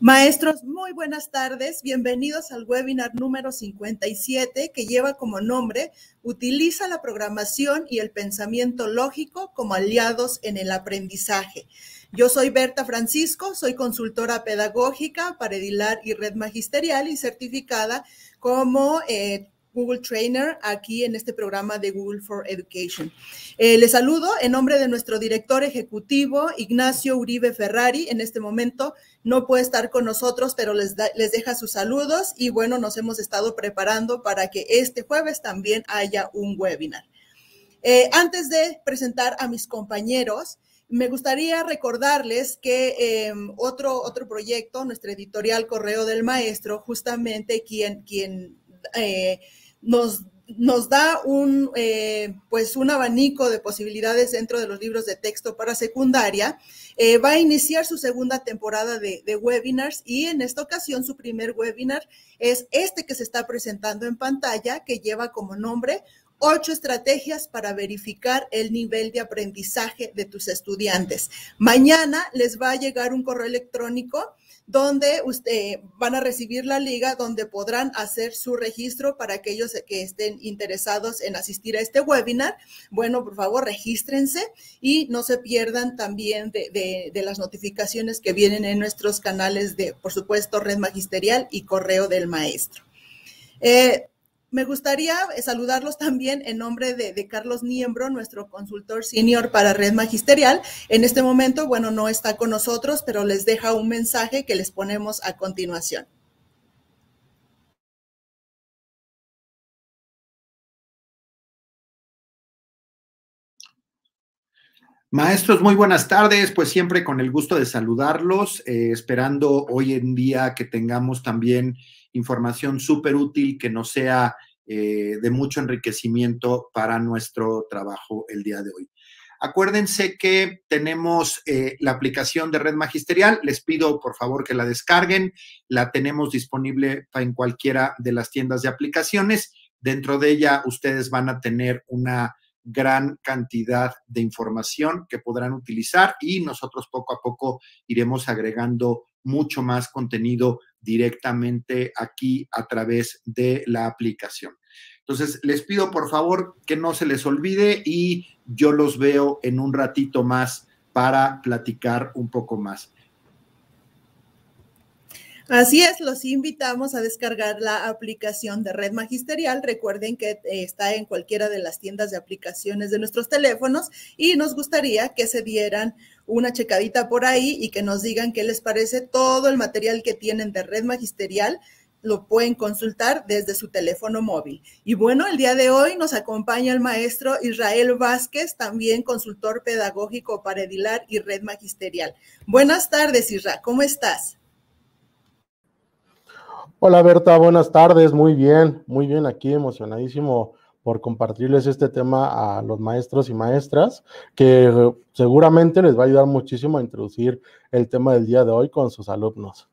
Maestros, muy buenas tardes. Bienvenidos al webinar número 57 que lleva como nombre Utiliza la programación y el pensamiento lógico como aliados en el aprendizaje. Yo soy Berta Francisco, soy consultora pedagógica para Edilar y Red Magisterial y certificada como eh, Google Trainer aquí en este programa de Google for Education. Eh, les saludo en nombre de nuestro director ejecutivo, Ignacio Uribe Ferrari. En este momento no puede estar con nosotros, pero les, les deja sus saludos y bueno, nos hemos estado preparando para que este jueves también haya un webinar. Eh, antes de presentar a mis compañeros, me gustaría recordarles que em, otro, otro proyecto, nuestra editorial Correo del Maestro, justamente quien, quien eh, nos, da un, eh, pues un abanico de posibilidades dentro de los libros de texto para secundaria. Eh, va a iniciar su segunda temporada de, de, webinars y en esta ocasión su primer webinar es este que se está presentando en pantalla, que lleva como nombre ocho estrategias para verificar el nivel de aprendizaje de tus estudiantes. Mañana les va a llegar un correo electrónico donde usted, eh, van a recibir la liga, donde podrán hacer su registro para aquellos que estén interesados en asistir a este webinar. Bueno, por favor, regístrense y no se pierdan también de, las notificaciones que vienen en nuestros canales de, por supuesto, Red Magisterial y Correo del Maestro. Eh, me gustaría eh, saludarlos también en nombre de, Carlos Niembro, nuestro consultor senior para Red Magisterial. En este momento, bueno, no está con nosotros, pero les deja un mensaje que les ponemos a continuación. Maestros, muy buenas tardes, pues siempre con el gusto de saludarlos, eh, esperando hoy en día que tengamos también información súper útil que nos sea eh, de mucho enriquecimiento para nuestro trabajo el día de hoy. Acuérdense que tenemos eh, la aplicación de Red Magisterial. Les pido por favor que la descarguen. La tenemos disponible en cualquiera de las tiendas de aplicaciones. Dentro de ella ustedes van a tener una gran cantidad de información que podrán utilizar y nosotros poco a poco iremos agregando mucho más contenido directamente aquí a través de la aplicación. Entonces, les pido por favor que no se les olvide y yo los veo en un ratito más para platicar un poco más. Así es, los invitamos a descargar la aplicación de Red Magisterial. Recuerden que eh, está en cualquiera de las tiendas de aplicaciones de nuestros teléfonos y nos gustaría que se dieran una checadita por ahí y que nos digan qué les parece todo el material que tienen de red magisterial lo pueden consultar desde su teléfono móvil. Y bueno, el día de hoy nos acompaña el maestro Israel Vázquez, también consultor pedagógico para Edilar y Red Magisterial. Buenas tardes, Israel. ¿cómo estás? Hola, Berta, buenas tardes, muy bien, muy bien aquí, emocionadísimo por compartirles este tema a los maestros y maestras, que eh, seguramente les va a ayudar muchísimo a introducir el tema del día de hoy con sus alumnos.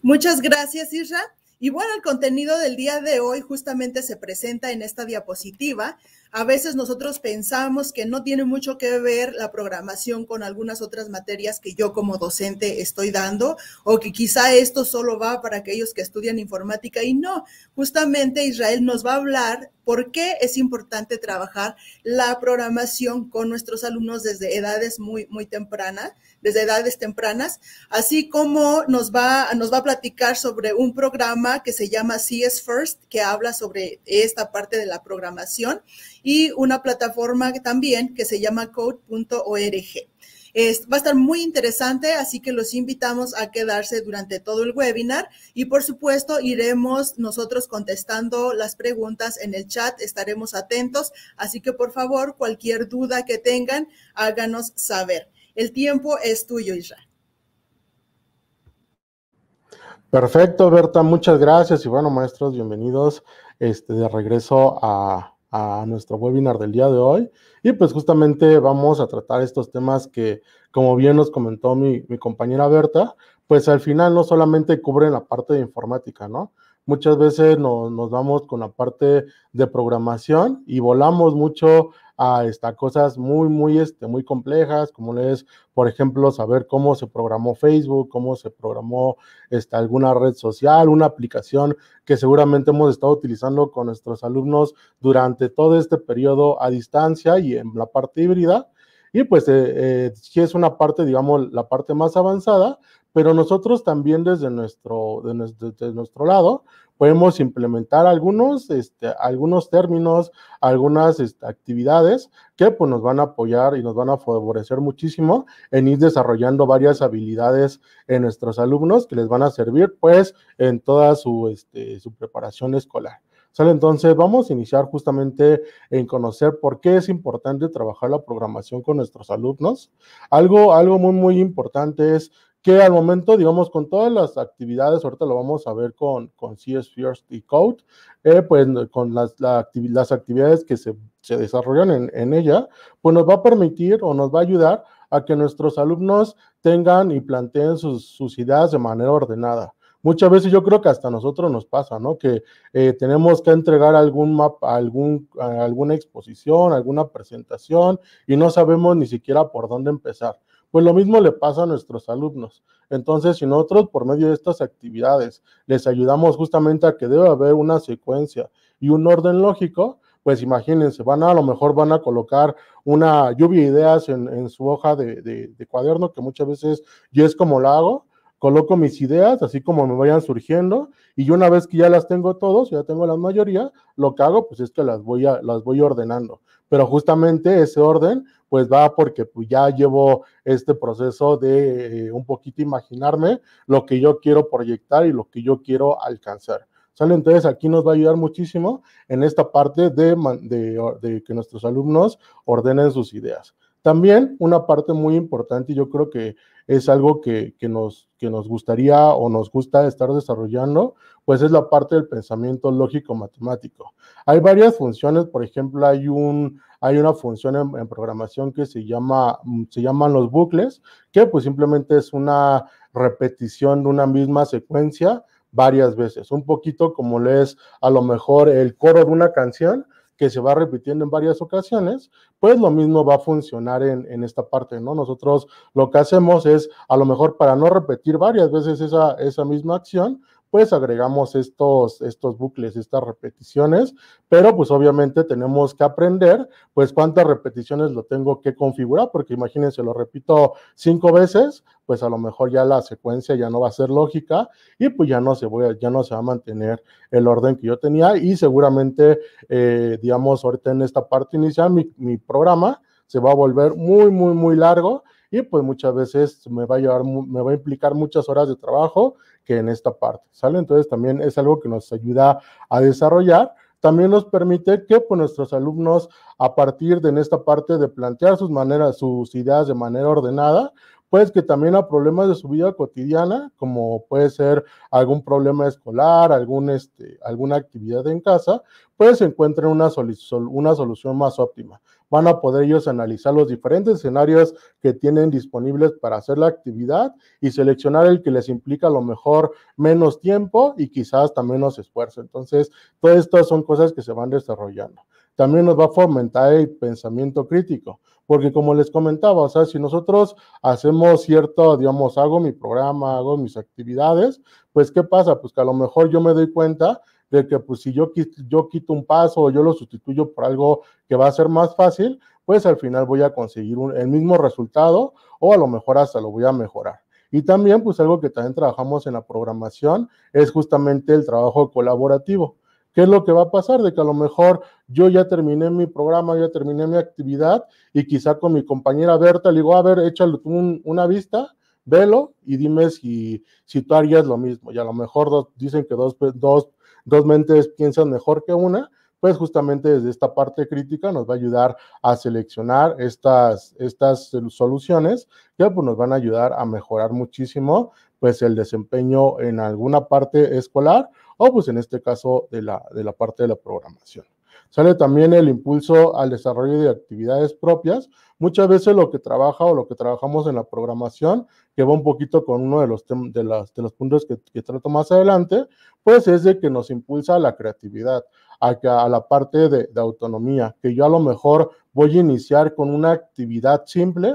Muchas gracias, Isra. Y bueno, el contenido del día de hoy justamente se presenta en esta diapositiva, a veces nosotros pensamos que no tiene mucho que ver la programación con algunas otras materias que yo como docente estoy dando o que quizá esto solo va para aquellos que estudian informática y no, justamente Israel nos va a hablar por qué es importante trabajar la programación con nuestros alumnos desde edades muy, muy tempranas, desde edades tempranas, así como nos va, nos va a platicar sobre un programa que se llama CS First, que habla sobre esta parte de la programación y una plataforma también que se llama code.org. va a estar muy interesante, así que los invitamos a quedarse durante todo el webinar y por supuesto iremos nosotros contestando las preguntas en el chat, estaremos atentos, así que por favor cualquier duda que tengan, háganos saber. El tiempo es tuyo, Israel. Perfecto, Berta, muchas gracias y bueno, maestros, bienvenidos este, de regreso a a nuestro webinar del día de hoy. Y pues justamente vamos a tratar estos temas que, como bien nos comentó mi, compañera Berta, pues al final no solamente cubren la parte de informática, ¿no? Muchas veces nos, nos vamos con la parte de programación y volamos mucho este, a cosas muy, muy, este, muy complejas, como les es, por ejemplo, saber cómo se programó Facebook, cómo se programó esta, alguna red social, una aplicación que seguramente hemos estado utilizando con nuestros alumnos durante todo este periodo a distancia y en la parte híbrida. Y pues eh, eh, si es una parte, digamos, la parte más avanzada, pero nosotros también desde nuestro, lado podemos implementar algunos, este, algunos términos, algunas este, actividades que pues, nos van a apoyar y nos van a favorecer muchísimo en ir desarrollando varias habilidades en nuestros alumnos que les van a servir pues en toda su, este, preparación escolar. ¿Sale? Entonces vamos a iniciar justamente en conocer por qué es importante trabajar la programación con nuestros alumnos. Algo, algo muy, muy importante es que al momento, digamos, con todas las actividades, ahorita lo vamos a ver con, con CS First y Code, eh, pues con las, actividades que se, desarrollan en, ella, pues nos va a permitir o nos va a ayudar a que nuestros alumnos tengan y planteen sus, ideas de manera ordenada. Muchas veces yo creo que hasta nosotros nos pasa, ¿no? Que eh, tenemos que entregar algún mapa, algún, alguna exposición, alguna presentación y no sabemos ni siquiera por dónde empezar. Pues lo mismo le pasa a nuestros alumnos. Entonces, si nosotros por medio de estas actividades les ayudamos justamente a que debe haber una secuencia y un orden lógico, pues imagínense, van a, lo mejor van a colocar una lluvia de ideas en, su hoja de, cuaderno, que muchas veces yo es como la hago, coloco mis ideas, así como me vayan surgiendo, y yo una vez que ya las tengo todos, ya tengo la mayoría, lo que hago pues es que las voy, las voy ordenando. Pero justamente ese orden pues va porque pues, ya llevo este proceso de eh, un poquito imaginarme lo que yo quiero proyectar y lo que yo quiero alcanzar. ¿Sale? Entonces aquí nos va a ayudar muchísimo en esta parte de que nuestros alumnos ordenen sus ideas. También una parte muy importante, y yo creo que es algo que, nos, que nos gustaría o nos gusta estar desarrollando, pues es la parte del pensamiento lógico-matemático. Hay varias funciones, por ejemplo, hay, un, hay una función en, programación que se, llama, mm, se llaman los bucles, que pues simplemente es una repetición de una misma secuencia varias veces, un poquito como es a lo mejor el coro de una canción, que se va repitiendo en varias ocasiones, pues lo mismo va a funcionar en, esta parte, ¿no? Nosotros lo que hacemos es, a lo mejor para no repetir varias veces esa misma acción, pues agregamos estos, estos bucles, estas repeticiones, pero pues obviamente tenemos que aprender pues cuántas repeticiones lo tengo que configurar, porque imagínense, lo repito cinco veces, pues a lo mejor ya la secuencia ya no va a ser lógica y pues ya no se, voy ya no se va a mantener el orden que yo tenía y seguramente, eh, digamos, ahorita en esta parte inicial mi, programa se va a volver muy, muy, muy largo y pues muchas veces me va a llevar, me va a implicar muchas horas de trabajo que en esta parte, ¿sale? Entonces también es algo que nos ayuda a desarrollar también nos permite que pues, nuestros alumnos, a partir de en esta parte de plantear sus maneras, sus ideas de manera ordenada, pues que también a problemas de su vida cotidiana, como puede ser algún problema escolar, algún, este, alguna actividad en casa, pues encuentren una, una solución más óptima. Van a poder ellos analizar los diferentes escenarios que tienen disponibles para hacer la actividad y seleccionar el que les implica a lo mejor menos tiempo y quizás también menos esfuerzo. Entonces, todas estas son cosas que se van desarrollando. También nos va a fomentar el pensamiento crítico porque como les comentaba, o sea, si nosotros hacemos cierto, digamos, hago mi programa, hago mis actividades, pues ¿qué pasa? Pues que a lo mejor yo me doy cuenta de que pues si yo, yo quito un paso o yo lo sustituyo por algo que va a ser más fácil, pues al final voy a conseguir el mismo resultado o a lo mejor hasta lo voy a mejorar. Y también pues algo que también trabajamos en la programación es justamente el trabajo colaborativo. ¿Qué es lo que va a pasar? De que a lo mejor yo ya terminé mi programa, ya terminé mi actividad y quizá con mi compañera Berta le digo, a ver, échale una vista, velo y dime si, si tú harías lo mismo. Y a lo mejor dicen que dos, pues, dos, dos mentes piensan mejor que una, pues justamente desde esta parte crítica nos va a ayudar a seleccionar estas, estas soluciones que pues, nos van a ayudar a mejorar muchísimo pues el desempeño en alguna parte escolar o pues en este caso de la, parte de la programación. Sale también el impulso al desarrollo de actividades propias. Muchas veces lo que trabaja o lo que trabajamos en la programación, que va un poquito con uno de los, de, de los puntos que, trato más adelante, pues es de que nos impulsa a la creatividad, a, la parte de autonomía, que yo a lo mejor voy a iniciar con una actividad simple,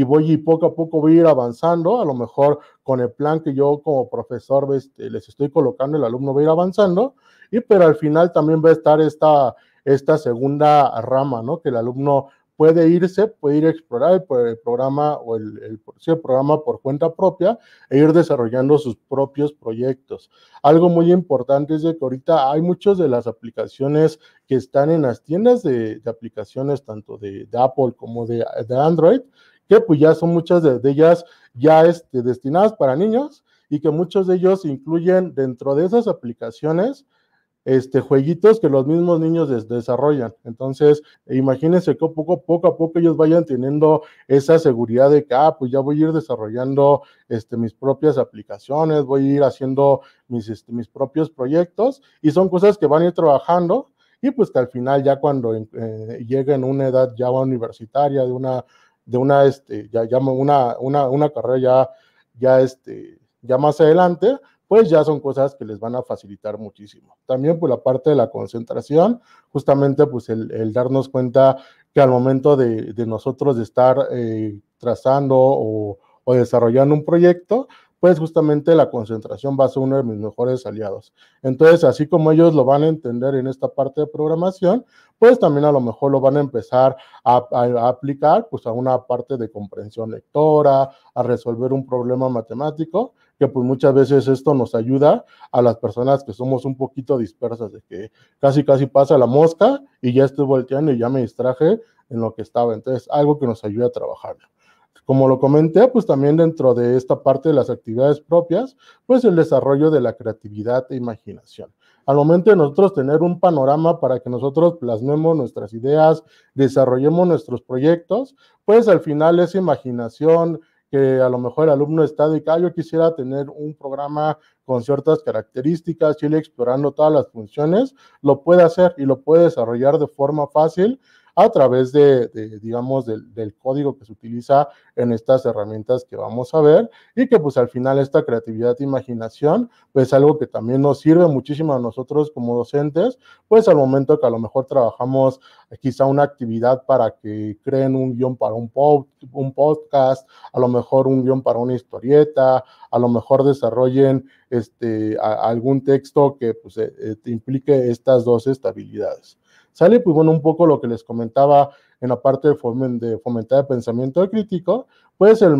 y voy y poco a poco voy a ir avanzando, a lo mejor con el plan que yo como profesor este, les estoy colocando, el alumno va a ir avanzando, y pero al final también va a estar esta, esta segunda rama, ¿no? Que el alumno puede irse, puede ir a explorar el, programa o el, programa por cuenta propia e ir desarrollando sus propios proyectos. Algo muy importante es de que ahorita hay muchas de las aplicaciones que están en las tiendas de, aplicaciones, tanto de, Apple como de, de Android, que pues ya son muchas de, ellas ya este, destinadas para niños y que muchos de ellos incluyen dentro de esas aplicaciones este, jueguitos que los mismos niños desarrollan. Entonces, imagínense que poco, poco a poco ellos vayan teniendo esa seguridad de que, ah, pues ya voy a ir desarrollando este, mis propias aplicaciones, voy a ir haciendo mis, este, mis propios proyectos y son cosas que van a ir trabajando y pues que al final ya cuando eh, lleguen a una edad ya universitaria, de una de una, este, ya, ya una, una, una, carrera ya, ya, este, ya más adelante, pues ya son cosas que les van a facilitar muchísimo. También por pues, la parte de la concentración, justamente pues el, darnos cuenta que al momento de, nosotros de estar eh, trazando o, o desarrollando un proyecto, pues justamente la concentración va a ser uno de mis mejores aliados. Entonces, así como ellos lo van a entender en esta parte de programación, pues también a lo mejor lo van a empezar a, aplicar pues a una parte de comprensión lectora, a resolver un problema matemático, que pues muchas veces esto nos ayuda a las personas que somos un poquito dispersas, de que casi casi pasa la mosca y ya estoy volteando y ya me distraje en lo que estaba. Entonces, algo que nos ayuda a trabajar. Como lo comenté, pues también dentro de esta parte de las actividades propias, pues el desarrollo de la creatividad e imaginación. Al momento de nosotros tener un panorama para que nosotros plasmemos nuestras ideas, desarrollemos nuestros proyectos, pues al final esa imaginación, que a lo mejor el alumno está de que ah, yo quisiera tener un programa con ciertas características, ir explorando todas las funciones, lo puede hacer y lo puede desarrollar de forma fácil a través de, digamos, del, código que se utiliza en estas herramientas que vamos a ver y que pues al final esta creatividad e imaginación, pues algo que también nos sirve muchísimo a nosotros como docentes, pues al momento que a lo mejor trabajamos eh, quizá una actividad para que creen un guión para un, un podcast, a lo mejor un guión para una historieta, a lo mejor desarrollen este, algún texto que pues, eh, eh, te implique estas dos estabilidades. ¿Sale? Pues bueno, un poco lo que les comentaba en la parte de, fomentar el pensamiento crítico, pues el,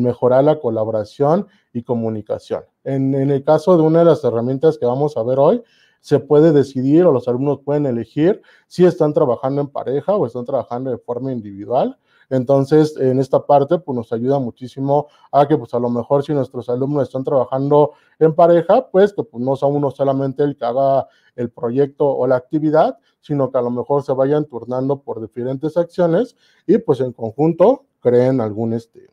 mejorar la colaboración y comunicación. en el caso de una de las herramientas que vamos a ver hoy, se puede decidir o los alumnos pueden elegir si están trabajando en pareja o están trabajando de forma individual entonces, en esta parte, pues nos ayuda muchísimo a que, pues a lo mejor si nuestros alumnos están trabajando en pareja, pues que pues, no sea uno solamente el que haga el proyecto o la actividad, sino que a lo mejor se vayan turnando por diferentes acciones y pues en conjunto creen algún, este,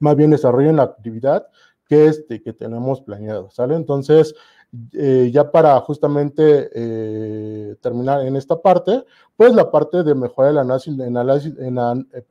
más bien desarrollen la actividad que, este, que tenemos planeado, ¿sale? Entonces, eh, ya para justamente eh, terminar en esta parte, pues la parte de mejorar el análisis, eh,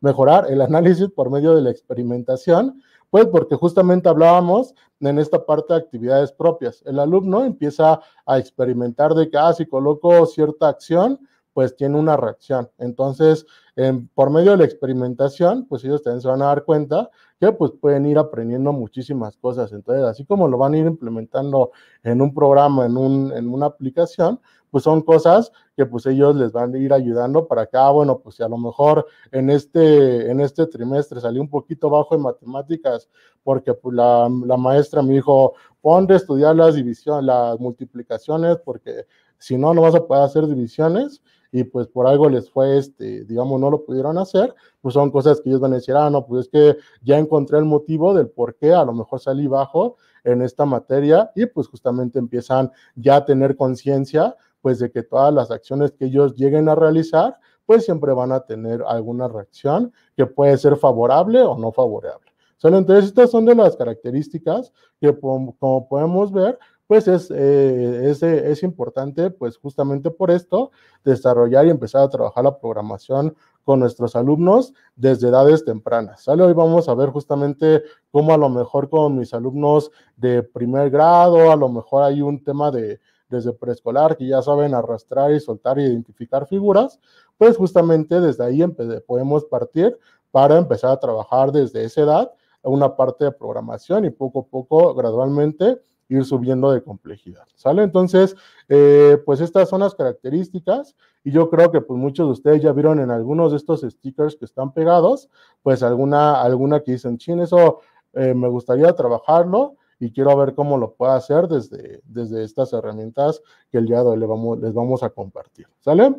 mejorar el análisis por medio de la experimentación, pues porque justamente hablábamos en esta parte de actividades propias. El alumno empieza a experimentar de que, ah, si coloco cierta acción, pues tiene una reacción. Entonces, em, por medio de la experimentación, pues ellos también se van a dar cuenta que pues pueden ir aprendiendo muchísimas cosas. Entonces, así como lo van a ir implementando en un programa, en, un, en una aplicación, pues son cosas que pues ellos les van a ir ayudando para que, ah, bueno, pues si a lo mejor en este, en este trimestre salí un poquito bajo en matemáticas porque pues, la, la maestra me dijo, pon de estudiar las divisiones, las multiplicaciones, porque si no, no vas a poder hacer divisiones y pues por algo les fue, este, digamos, no lo pudieron hacer, pues son cosas que ellos van a decir, ah, no, pues es que ya encontré el motivo del por qué a lo mejor salí bajo en esta materia y pues justamente empiezan ya a tener conciencia pues de que todas las acciones que ellos lleguen a realizar pues siempre van a tener alguna reacción que puede ser favorable o no favorable. entonces estas son de las características que como podemos ver pues es, eh, eh, es, importante, pues justamente por esto, desarrollar y empezar a trabajar la programación con nuestros alumnos desde edades tempranas. ¿sale? Hoy vamos a ver justamente cómo a lo mejor con mis alumnos de primer grado, a lo mejor hay un tema de desde preescolar que ya saben arrastrar y soltar y identificar figuras, pues justamente desde ahí podemos partir para empezar a trabajar desde esa edad una parte de programación y poco a poco gradualmente ir subiendo de complejidad, ¿sale? Entonces, eh, pues estas son las características y yo creo que pues muchos de ustedes ya vieron en algunos de estos stickers que están pegados, pues alguna, alguna que dicen, chin, eso eh, me gustaría trabajarlo y quiero ver cómo lo puedo hacer desde, desde estas herramientas que el día de hoy vamos, les vamos a compartir, ¿sale?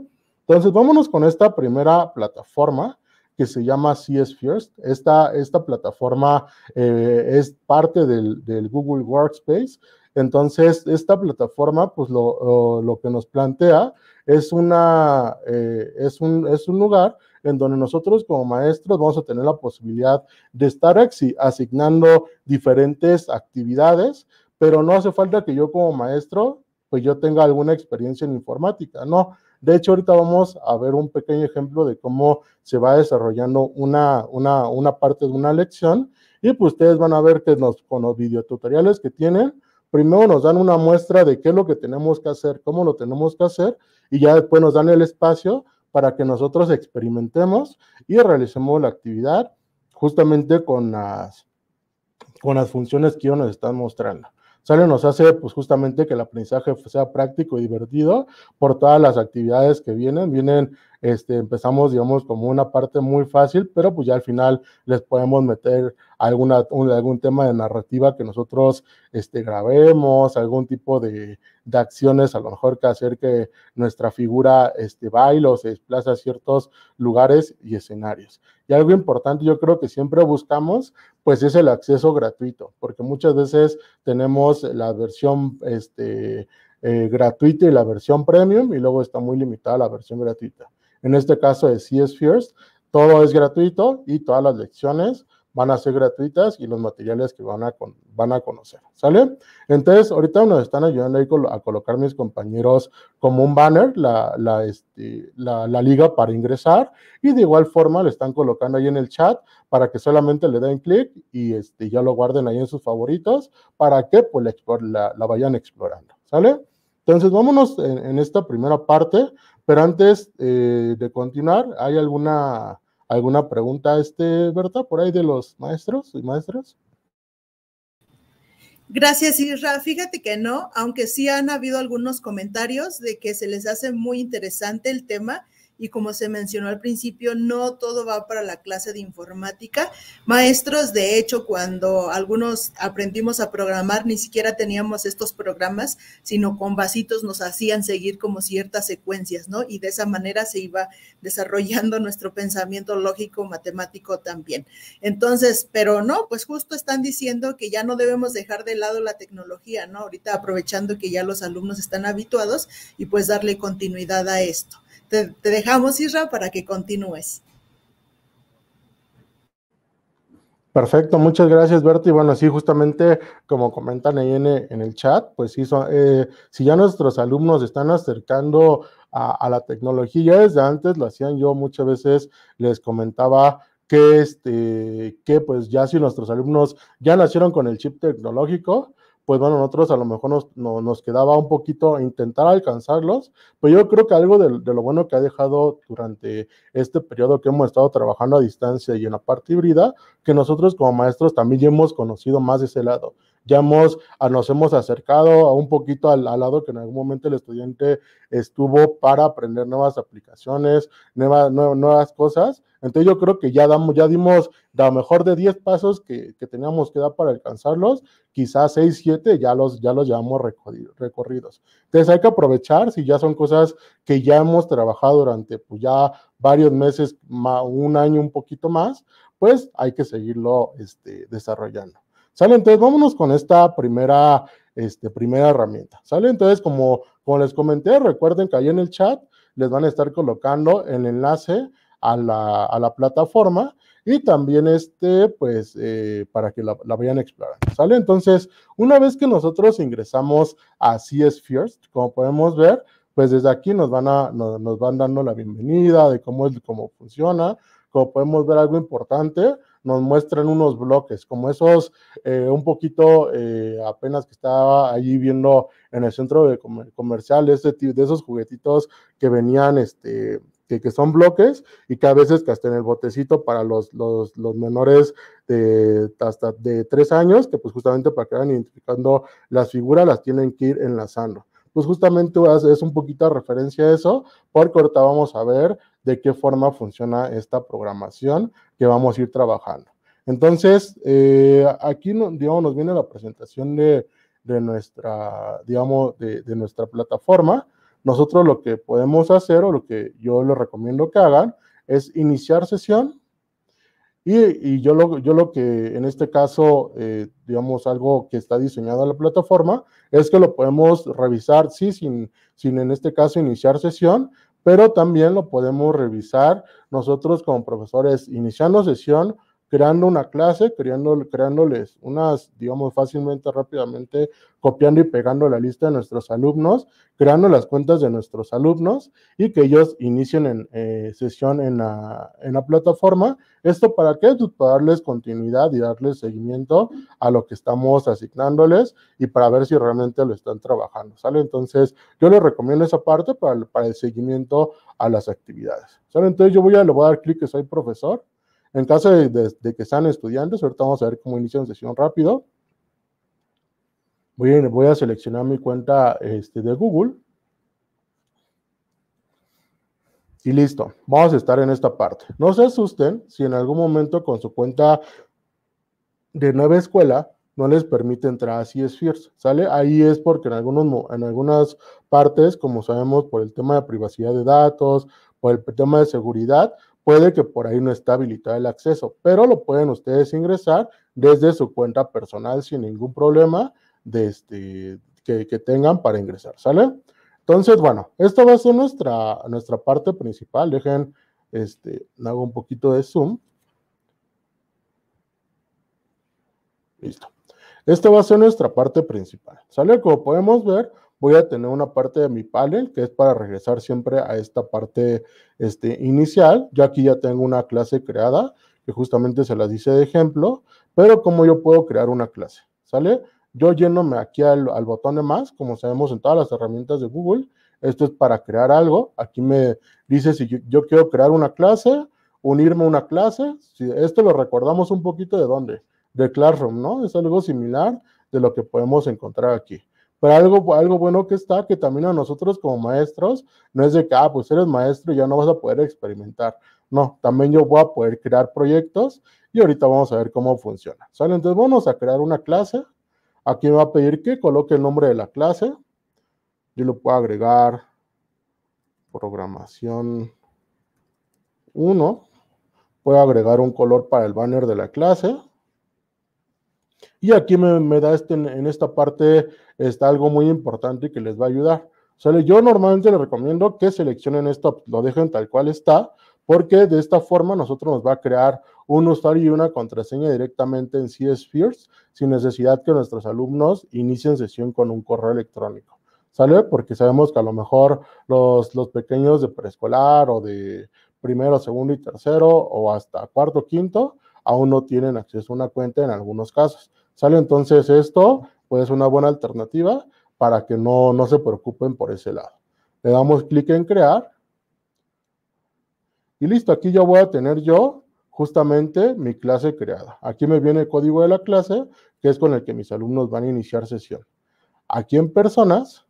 Entonces, vámonos con esta primera plataforma que se llama CS First. Esta, esta plataforma eh, es parte del, Google Workspace. Entonces, esta plataforma, pues lo, lo, que nos plantea es, una, eh, es, un, es un lugar en donde nosotros como maestros vamos a tener la posibilidad de estar asignando diferentes actividades, pero no hace falta que yo como maestro, pues yo tenga alguna experiencia en informática, no de hecho, ahorita vamos a ver un pequeño ejemplo de cómo se va desarrollando una, una, una parte de una lección. Y pues ustedes van a ver que nos, con los videotutoriales que tienen, primero nos dan una muestra de qué es lo que tenemos que hacer, cómo lo tenemos que hacer, y ya después nos dan el espacio para que nosotros experimentemos y realicemos la actividad justamente con las, con las funciones que yo nos están mostrando. Sale nos hace pues justamente que el aprendizaje sea práctico y divertido por todas las actividades que vienen. Vienen este, empezamos, digamos, como una parte muy fácil, pero pues ya al final les podemos meter alguna, algún tema de narrativa que nosotros este, grabemos, algún tipo de, acciones, a lo mejor que hacer que nuestra figura este, baile o se desplaza a ciertos lugares y escenarios. Y algo importante yo creo que siempre buscamos, pues es el acceso gratuito, porque muchas veces tenemos la versión, este, eh, gratuita y la versión premium y luego está muy limitada la versión gratuita en este caso de CS First. Todo es gratuito y todas las lecciones van a ser gratuitas y los materiales que van a, van a conocer, ¿sale? Entonces, ahorita nos están ayudando ahí a colocar mis compañeros como un banner, la, la, este, la, la, liga para ingresar y de igual forma le están colocando ahí en el chat para que solamente le den clic y este, ya lo guarden ahí en sus favoritos para que pues la, vayan explorando, ¿sale? Entonces, vámonos en esta primera parte pero antes eh, de continuar, ¿hay alguna, alguna pregunta, este, Berta, por ahí de los maestros y maestras? Gracias, Isra. Fíjate que no, aunque sí han habido algunos comentarios de que se les hace muy interesante el tema y como se mencionó al principio, no todo va para la clase de informática. Maestros, de hecho, cuando algunos aprendimos a programar, ni siquiera teníamos estos programas, sino con vasitos nos hacían seguir como ciertas secuencias, ¿no? Y de esa manera se iba desarrollando nuestro pensamiento lógico, matemático también. Entonces, pero no, pues justo están diciendo que ya no debemos dejar de lado la tecnología, ¿no? Ahorita aprovechando que ya los alumnos están habituados y pues darle continuidad a esto. Te, dejamos, Isra, para que continúes. Perfecto, muchas gracias, Berto. Y bueno, sí, justamente como comentan en, el chat, pues sí, eh, si ya nuestros alumnos están acercando a, la tecnología desde antes, lo hacían yo muchas veces, les comentaba que, este, que pues ya si nuestros alumnos ya nacieron con el chip tecnológico, pues bueno, nosotros a lo mejor nos, quedaba un poquito intentar alcanzarlos, pero yo creo que algo de, de, lo bueno que ha dejado durante este periodo que hemos estado trabajando a distancia y en la parte híbrida, que nosotros como maestros también ya hemos conocido más de ese lado ya hemos, ah, nos hemos acercado a un poquito al, lado que en algún momento el estudiante estuvo para aprender nuevas aplicaciones, nuevas, cosas. Entonces yo creo que ya, damos, ya dimos la mejor de 10 pasos que, teníamos que dar para alcanzarlos, quizás 6, 7 ya los, ya los llevamos recorridos. Entonces hay que aprovechar si ya son cosas que ya hemos trabajado durante pues, ya varios meses, un año, un poquito más, pues hay que seguirlo este, desarrollando. ¿Sale? Entonces, vámonos con esta primera, este, primera herramienta. ¿Sale? Entonces, como, como les comenté, recuerden que ahí en el chat les van a estar colocando el enlace a la, plataforma y también este, pues, eh, para que la, vayan explorando, ¿sale? Entonces, una vez que nosotros ingresamos a CS First, como podemos ver, pues desde aquí nos van, a, van dando la bienvenida de cómo, es, cómo funciona, como podemos ver algo importante, nos muestran unos bloques, como esos eh, un poquito eh, apenas que estaba allí viendo en el centro de comercial, de, de esos juguetitos que venían, este, que, son bloques y que a veces que hasta en el botecito para los, los, los menores de hasta de tres años, que pues justamente para que vayan identificando las figuras las tienen que ir enlazando pues justamente es un poquito referencia a eso, porque ahorita vamos a ver de qué forma funciona esta programación que vamos a ir trabajando. Entonces, eh, aquí digamos, nos viene la presentación de, nuestra, digamos, de nuestra plataforma. Nosotros lo que podemos hacer o lo que yo les recomiendo que hagan es iniciar sesión y, yo, lo, yo lo que en este caso, eh, digamos, algo que está diseñado a la plataforma es que lo podemos revisar, sí, sin, sin en este caso iniciar sesión, pero también lo podemos revisar nosotros como profesores iniciando sesión creando una clase, creando, creándoles unas, digamos, fácilmente, rápidamente, copiando y pegando la lista de nuestros alumnos, creando las cuentas de nuestros alumnos y que ellos inicien en, eh, sesión en la, plataforma. ¿Esto para qué? Pues para darles continuidad y darles seguimiento a lo que estamos asignándoles y para ver si realmente lo están trabajando, ¿sale? Entonces, yo les recomiendo esa parte para, el seguimiento a las actividades, ¿sale? Entonces, yo voy a, le voy a dar clic que soy profesor. En caso de, que sean estudiantes, ahorita vamos a ver cómo inician sesión rápido. Voy a, voy a seleccionar mi cuenta este, de Google. Y listo, vamos a estar en esta parte. No se asusten si en algún momento con su cuenta de nueva escuela no les permite entrar a CSFIRS, ¿sale? Ahí es porque en, algunos, en algunas partes, como sabemos, por el tema de privacidad de datos, por el tema de seguridad, puede que por ahí no esté habilitado el acceso, pero lo pueden ustedes ingresar desde su cuenta personal sin ningún problema de este, que, tengan para ingresar, ¿sale? Entonces, bueno, esto va a ser nuestra, nuestra parte principal. Dejen, este, hago un poquito de zoom. Listo. Esta va a ser nuestra parte principal, ¿sale? Como podemos ver, voy a tener una parte de mi panel que es para regresar siempre a esta parte este, inicial. Yo aquí ya tengo una clase creada que justamente se las dice de ejemplo, pero como yo puedo crear una clase, ¿sale? Yo yéndome aquí al, botón de más, como sabemos en todas las herramientas de Google, esto es para crear algo. Aquí me dice si yo, quiero crear una clase, unirme a una clase. Si esto lo recordamos un poquito de dónde, de Classroom, ¿no? Es algo similar de lo que podemos encontrar aquí. Pero algo, bueno que está, que también a nosotros como maestros, no es de que, ah, pues eres maestro y ya no vas a poder experimentar. No, también yo voy a poder crear proyectos y ahorita vamos a ver cómo funciona. ¿Sale? Entonces vamos a crear una clase. Aquí me va a pedir que coloque el nombre de la clase. Yo lo puedo agregar programación 1. Puedo agregar un color para el banner de la clase. Y aquí me, da este, en, esta parte está algo muy importante que les va a ayudar. ¿Sale? Yo normalmente les recomiendo que seleccionen esto, lo dejen tal cual está, porque de esta forma nosotros nos va a crear un usuario y una contraseña directamente en CSFears sin necesidad que nuestros alumnos inicien sesión con un correo electrónico. ¿Sale? Porque sabemos que a lo mejor los, los pequeños de preescolar o de primero, segundo y tercero o hasta cuarto, quinto, aún no tienen acceso a una cuenta en algunos casos. ¿Sale entonces esto? Pues es una buena alternativa para que no, no se preocupen por ese lado. Le damos clic en crear. Y listo, aquí ya voy a tener yo justamente mi clase creada. Aquí me viene el código de la clase, que es con el que mis alumnos van a iniciar sesión. Aquí en personas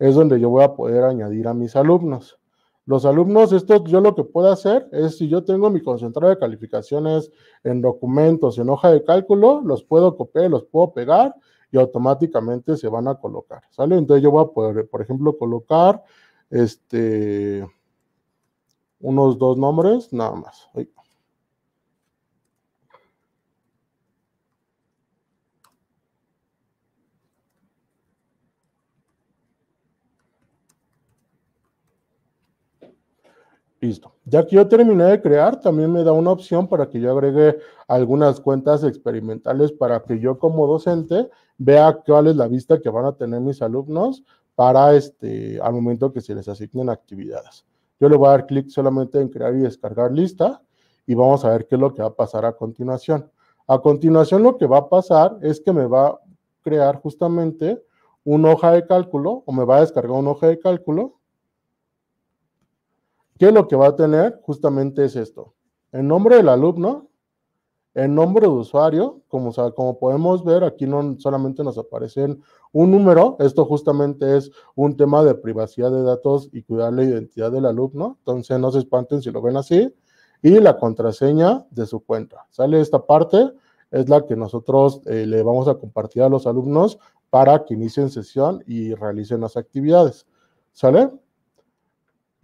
es donde yo voy a poder añadir a mis alumnos los alumnos, esto yo lo que puedo hacer es si yo tengo mi concentrado de calificaciones en documentos, en hoja de cálculo, los puedo copiar, los puedo pegar y automáticamente se van a colocar, ¿sale? Entonces yo voy a poder, por ejemplo, colocar este unos dos nombres nada más. Listo. Ya que yo terminé de crear, también me da una opción para que yo agregue algunas cuentas experimentales para que yo como docente vea cuál es la vista que van a tener mis alumnos para este, al momento que se les asignen actividades. Yo le voy a dar clic solamente en crear y descargar lista y vamos a ver qué es lo que va a pasar a continuación. A continuación lo que va a pasar es que me va a crear justamente una hoja de cálculo o me va a descargar una hoja de cálculo que lo que va a tener justamente es esto, el nombre del alumno, el nombre de usuario, como, como podemos ver, aquí no solamente nos aparece un número, esto justamente es un tema de privacidad de datos y cuidar la identidad del alumno, entonces no se espanten si lo ven así, y la contraseña de su cuenta. Sale esta parte, es la que nosotros eh, le vamos a compartir a los alumnos para que inicien sesión y realicen las actividades. ¿Sale?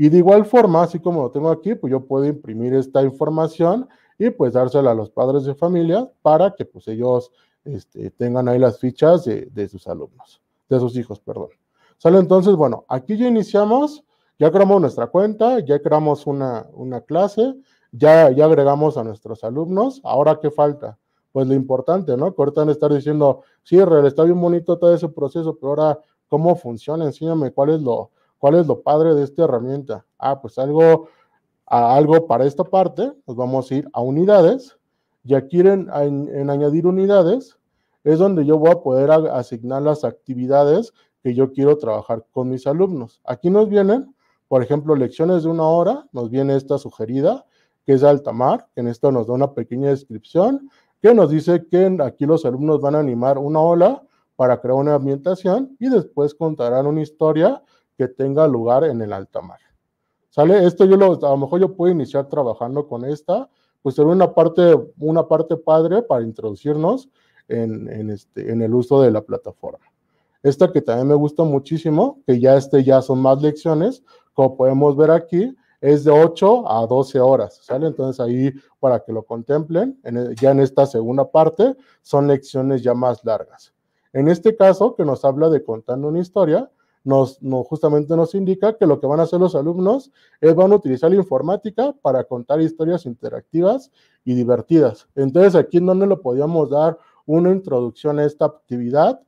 Y de igual forma, así como lo tengo aquí, pues yo puedo imprimir esta información y pues dársela a los padres de familia para que pues ellos este, tengan ahí las fichas de, sus alumnos, de sus hijos, perdón. Sale entonces, bueno, aquí ya iniciamos, ya creamos nuestra cuenta, ya creamos una, clase, ya, ya agregamos a nuestros alumnos. Ahora, ¿qué falta? Pues lo importante, ¿no? Que ahorita van a estar diciendo, sí, real, está bien bonito todo ese proceso, pero ahora, ¿cómo funciona? Enséñame cuál es lo, ¿Cuál es lo padre de esta herramienta? Ah, pues algo, a algo para esta parte, nos vamos a ir a unidades y aquí en, en, en, añadir unidades es donde yo voy a poder asignar las actividades que yo quiero trabajar con mis alumnos. Aquí nos vienen, por ejemplo, lecciones de una hora, nos viene esta sugerida, que es Altamar, en esto nos da una pequeña descripción que nos dice que aquí los alumnos van a animar una ola para crear una ambientación y después contarán una historia que tenga lugar en el alta mar. ¿Sale? Esto yo lo, a lo mejor yo puedo iniciar trabajando con esta, pues será una parte, una parte padre para introducirnos en, este, en el uso de la plataforma. Esta que también me gusta muchísimo, que ya, este, ya son más lecciones, como podemos ver aquí, es de 8 a 12 horas, ¿sale? Entonces ahí para que lo contemplen, e, ya en esta segunda parte son lecciones ya más largas. En este caso que nos habla de contando una historia, nos, justamente nos indica que lo que van a hacer los alumnos es van a utilizar la informática para contar historias interactivas y divertidas. Entonces, aquí no donde lo podíamos dar una introducción a esta actividad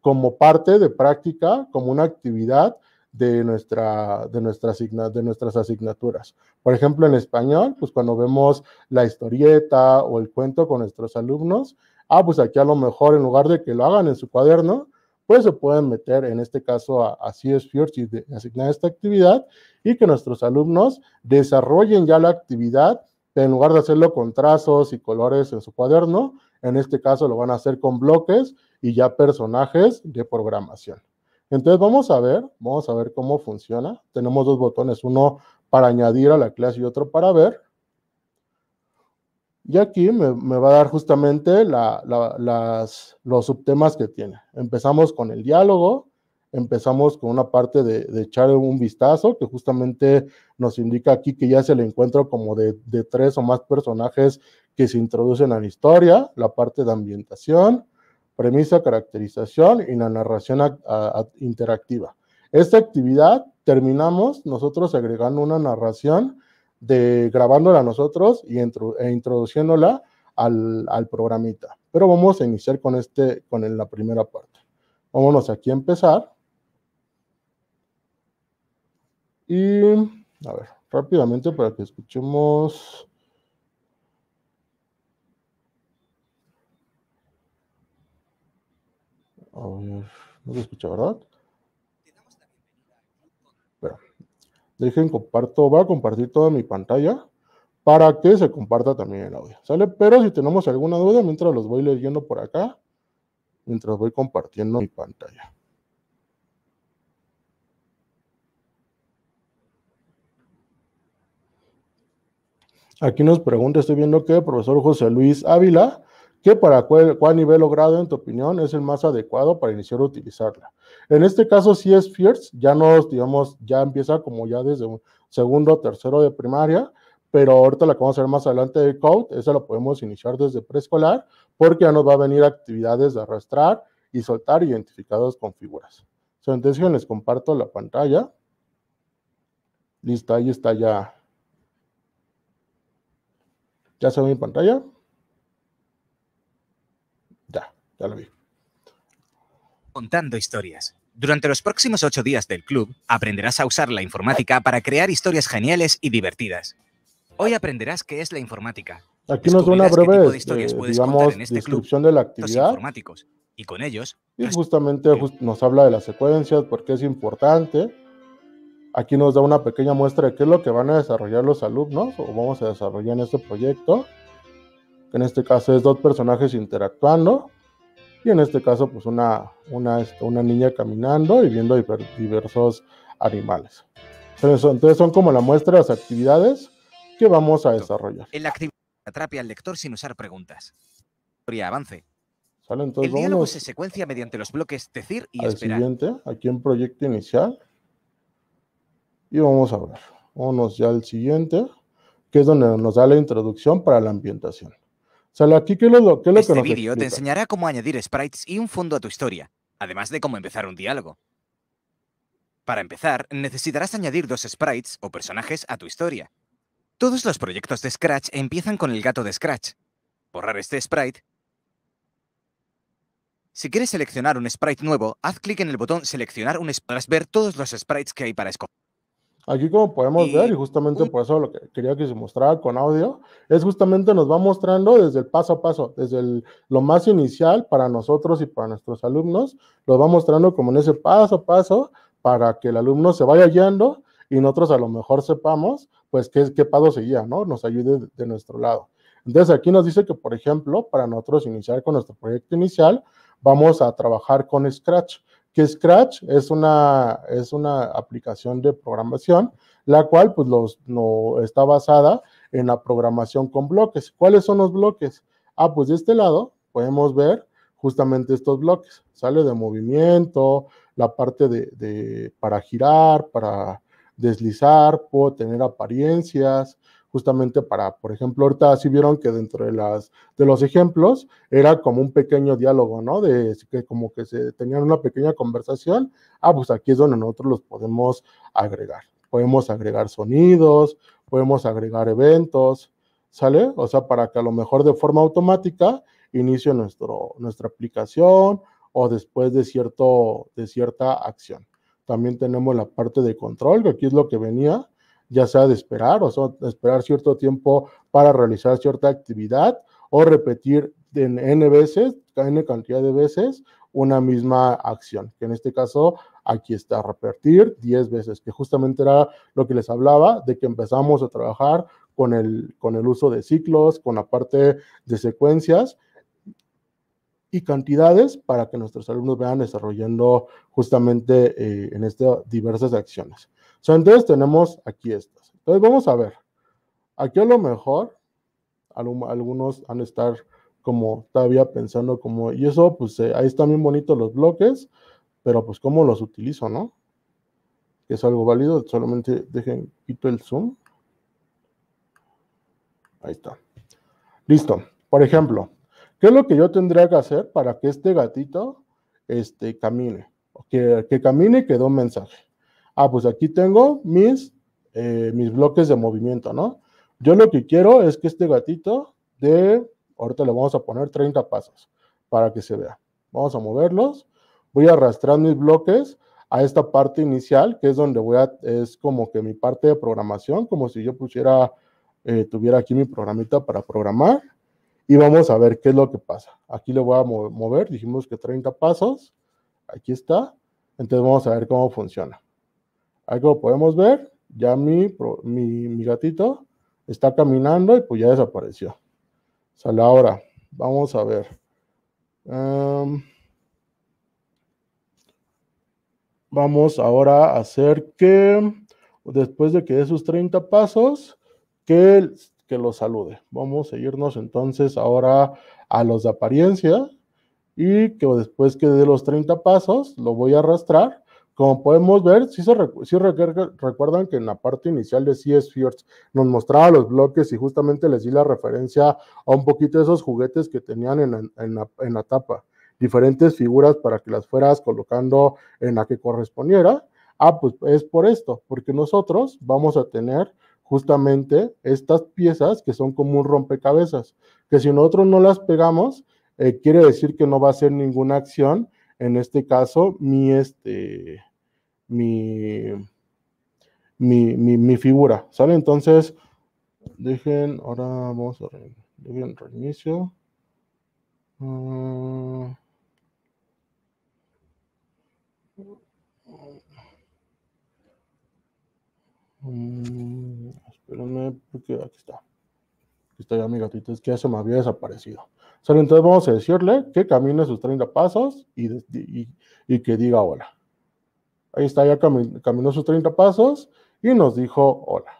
como parte de práctica, como una actividad de, nuestra, de, nuestra asigna, de nuestras asignaturas. Por ejemplo, en español, pues cuando vemos la historieta o el cuento con nuestros alumnos, ah, pues aquí a lo mejor en lugar de que lo hagan en su cuaderno, pues se pueden meter en este caso a, CS First y asignar esta actividad y que nuestros alumnos desarrollen ya la actividad, en lugar de hacerlo con trazos y colores en su cuaderno, en este caso lo van a hacer con bloques y ya personajes de programación. Entonces vamos a ver, vamos a ver cómo funciona. Tenemos dos botones, uno para añadir a la clase y otro para ver. Y aquí me, va a dar justamente los subtemas que tiene. Empezamos con el diálogo, empezamos con una parte de, de, echar un vistazo, que justamente nos indica aquí que ya se le encuentra como de, tres o más personajes que se introducen a la historia, la parte de ambientación, premisa, caracterización y la narración interactiva. Esta actividad terminamos nosotros agregando una narración de grabándola nosotros y e introduciéndola al, al, programita. Pero vamos a iniciar con, este, con la primera parte. Vámonos aquí a empezar. Y a ver, rápidamente para que escuchemos. A ver, no se escucha, ¿verdad? Dejen, comparto, va a compartir toda mi pantalla para que se comparta también el audio, ¿sale? Pero si tenemos alguna duda, mientras los voy leyendo por acá, mientras voy compartiendo mi pantalla. Aquí nos pregunta, estoy viendo que el profesor José Luis Ávila ¿Qué para cuál, nivel o grado, en tu opinión, es el más adecuado para iniciar a utilizarla. En este caso, si es Fierce, ya nos, digamos, ya empieza como ya desde segundo o tercero de primaria, pero ahorita la vamos a ver más adelante de Code, esa la podemos iniciar desde preescolar, porque ya nos va a venir actividades de arrastrar y soltar identificados con figuras. Entonces, les comparto la pantalla. Listo, ahí está ya. ¿Ya se ve mi pantalla? Ya Contando historias. Durante los próximos ocho días del club, aprenderás a usar la informática para crear historias geniales y divertidas. Hoy aprenderás qué es la informática. Aquí nos da una breve, eh, este descripción de la actividad. informáticos, y con ellos... justamente eh, nos habla de las secuencias, por qué es importante. Aquí nos da una pequeña muestra de qué es lo que van a desarrollar los alumnos o vamos a desarrollar en este proyecto. En este caso es dos personajes interactuando y en este caso pues una, una, este, niña caminando y viendo diversos animales. Entonces son, como la muestra de las actividades que vamos a desarrollar. El atrape al lector sin usar preguntas. Avance. el diálogo se secuencia mediante los bloques decir y al siguiente, aquí en proyecto inicial. Y vamos a ver. Vámonos ya al siguiente, que es donde nos da la introducción para la ambientación. Este vídeo te enseñará cómo añadir sprites y un fondo a tu historia, además de cómo empezar un diálogo. Para empezar, necesitarás añadir dos sprites o personajes a tu historia. Todos los proyectos de Scratch empiezan con el gato de Scratch. Borrar este sprite. Si quieres seleccionar un sprite nuevo, haz clic en el botón Seleccionar un sprite. ver todos los sprites que hay para escoger. Aquí como podemos ver, y justamente por eso lo que quería que se mostrara con audio, es justamente nos va mostrando desde el paso a paso, desde lo más inicial para nosotros y para nuestros alumnos, los va mostrando como en ese paso a paso para que el alumno se vaya guiando y nosotros a lo mejor sepamos pues qué, qué paso seguía, ¿no? Nos ayude de, de nuestro lado. Entonces aquí nos dice que, por ejemplo, para nosotros iniciar con nuestro proyecto inicial, vamos a trabajar con Scratch que Scratch es una, es una aplicación de programación, la cual pues no, está basada en la programación con bloques. ¿Cuáles son los bloques? Ah, pues de este lado podemos ver justamente estos bloques. Sale de movimiento, la parte de, para girar, para deslizar, puedo tener apariencias, justamente para, por ejemplo, ahorita sí vieron que dentro de, las, de los ejemplos era como un pequeño diálogo, ¿no? De que como que se tenían una pequeña conversación, ah, pues aquí es donde nosotros los podemos agregar. Podemos agregar sonidos, podemos agregar eventos, ¿sale? O sea, para que a lo mejor de forma automática inicie nuestro, nuestra aplicación o después de, cierto, de cierta acción. También tenemos la parte de control, que aquí es lo que venía, ya sea de esperar, o esperar cierto tiempo para realizar cierta actividad o repetir en n veces, n cantidad de veces, una misma acción, que en este caso aquí está repetir 10 veces, que justamente era lo que les hablaba de que empezamos a trabajar con el, uso de ciclos, con la parte de secuencias y cantidades para que nuestros alumnos vean desarrollando justamente eh, en estas diversas acciones entonces tenemos aquí estas. Entonces vamos a ver. Aquí a lo mejor algunos han de estar como todavía pensando como, y eso, pues eh, ahí están bien bonitos los bloques, pero pues cómo los utilizo, ¿no? Que es algo válido, solamente dejen, quito el zoom. Ahí está. Listo. Por ejemplo, ¿qué es lo que yo tendría que hacer para que este gatito este, camine? Que, que camine y que dé un mensaje ah, pues aquí tengo mis, eh, mis bloques de movimiento, ¿no? Yo lo que quiero es que este gatito de, ahorita le vamos a poner 30 pasos para que se vea. Vamos a moverlos, voy a arrastrar mis bloques a esta parte inicial, que es donde voy a, es como que mi parte de programación, como si yo pusiera, eh, tuviera aquí mi programita para programar. Y vamos a ver qué es lo que pasa. Aquí le voy a mover, dijimos que 30 pasos. Aquí está. Entonces vamos a ver cómo funciona. Ahí podemos ver, ya mi, mi, gatito está caminando y pues ya desapareció. Sale ahora. Vamos a ver. Em, vamos ahora a hacer que, después de que dé sus 30 pasos, que, que lo salude. Vamos a irnos entonces ahora a los de apariencia y que después que dé los 30 pasos, lo voy a arrastrar como podemos ver, si recuerdan que en la parte inicial de CS Fjords nos mostraba los bloques y justamente les di la referencia a un poquito de esos juguetes que tenían en la, tapa. Diferentes figuras para que las fueras colocando en la que correspondiera. Ah, pues es por esto, porque nosotros vamos a tener justamente estas piezas que son como un rompecabezas, que si nosotros no las pegamos, eh, quiere decir que no va a ser ninguna acción, en este caso, mi, este, mi, figura, ¿sale? Entonces, dejen, ahora vamos a reinicio. Ah, mm, espérenme, porque aquí está. Aquí está ya mi gatito, es que ya se me había desaparecido. ¿Sale? Entonces vamos a decirle que camine sus 30 pasos y, y que diga hola. Ahí está, ya caminó sus 30 pasos y nos dijo hola.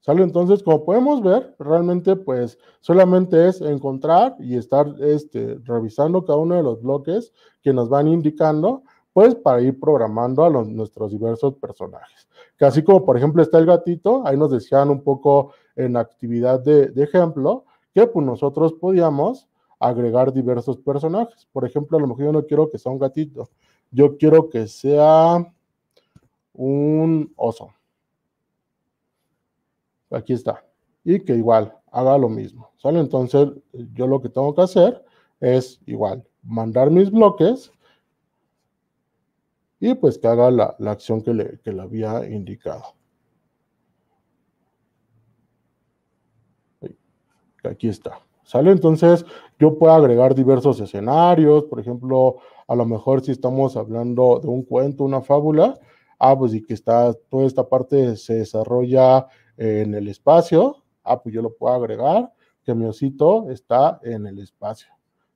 ¿Sale? Entonces, como podemos ver, realmente pues solamente es encontrar y estar este, revisando cada uno de los bloques que nos van indicando, pues para ir programando a los, nuestros diversos personajes. Que así como por ejemplo está el gatito, ahí nos decían un poco en actividad de, de ejemplo, que pues nosotros podíamos agregar diversos personajes. Por ejemplo, a lo mejor yo no quiero que sea un gatito, yo quiero que sea un oso. Aquí está. Y que igual haga lo mismo. ¿Sale? Entonces, yo lo que tengo que hacer es igual, mandar mis bloques y pues que haga la, acción que le, que le había indicado. Aquí está. ¿Sale? Entonces, yo puedo agregar diversos escenarios, por ejemplo, a lo mejor si estamos hablando de un cuento, una fábula, ah, pues y que está toda esta parte se desarrolla en el espacio, ah, pues yo lo puedo agregar, que mi osito está en el espacio.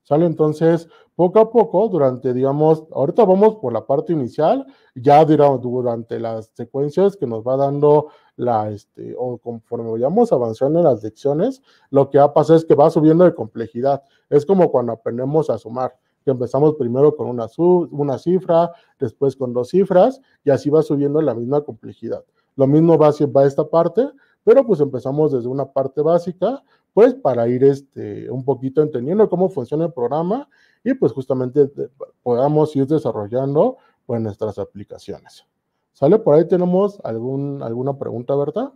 ¿Sale? Entonces, poco a poco, durante, digamos, ahorita vamos por la parte inicial, ya digamos, durante las secuencias que nos va dando la, este, o conforme vayamos avanzando en las lecciones, lo que va a pasar es que va subiendo de complejidad. Es como cuando aprendemos a sumar que empezamos primero con una, una cifra, después con dos cifras, y así va subiendo la misma complejidad. Lo mismo va, a esta parte, pero pues empezamos desde una parte básica, pues para ir este, un poquito entendiendo cómo funciona el programa y pues justamente podamos ir desarrollando pues nuestras aplicaciones. ¿Sale? Por ahí tenemos algún, alguna pregunta, ¿verdad?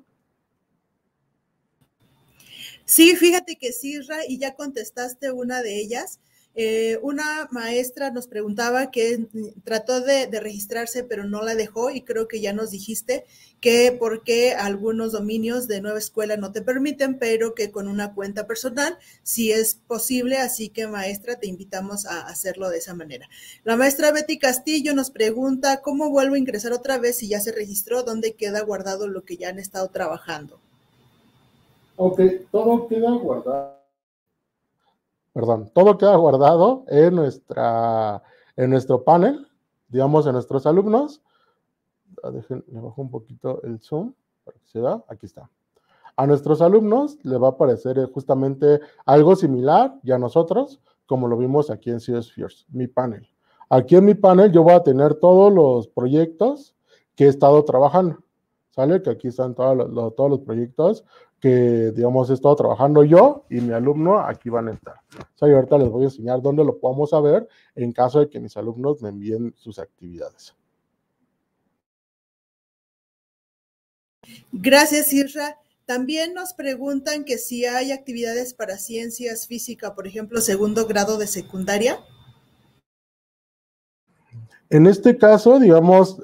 Sí, fíjate que sí, y ya contestaste una de ellas. Eh, una maestra nos preguntaba que trató de, registrarse, pero no la dejó y creo que ya nos dijiste que por qué algunos dominios de nueva escuela no te permiten, pero que con una cuenta personal sí es posible. Así que, maestra, te invitamos a hacerlo de esa manera. La maestra Betty Castillo nos pregunta, ¿cómo vuelvo a ingresar otra vez si ya se registró? ¿Dónde queda guardado lo que ya han estado trabajando? Ok, todo queda guardado perdón, todo queda guardado en, nuestra, en nuestro panel, digamos, en nuestros alumnos. Ah, dejen, le bajo un poquito el zoom para que se vea. Aquí está. A nuestros alumnos le va a aparecer eh, justamente algo similar y a nosotros, como lo vimos aquí en CS Fierce, mi panel. Aquí en mi panel yo voy a tener todos los proyectos que he estado trabajando. ¿Sale? Que aquí están todos todos los proyectos que, digamos, he estado trabajando yo y mi alumno, aquí van a estar. O sea, ahorita les voy a enseñar dónde lo podemos saber en caso de que mis alumnos me envíen sus actividades. Gracias, Isra. También nos preguntan que si hay actividades para ciencias física, por ejemplo, segundo grado de secundaria. En este caso, digamos,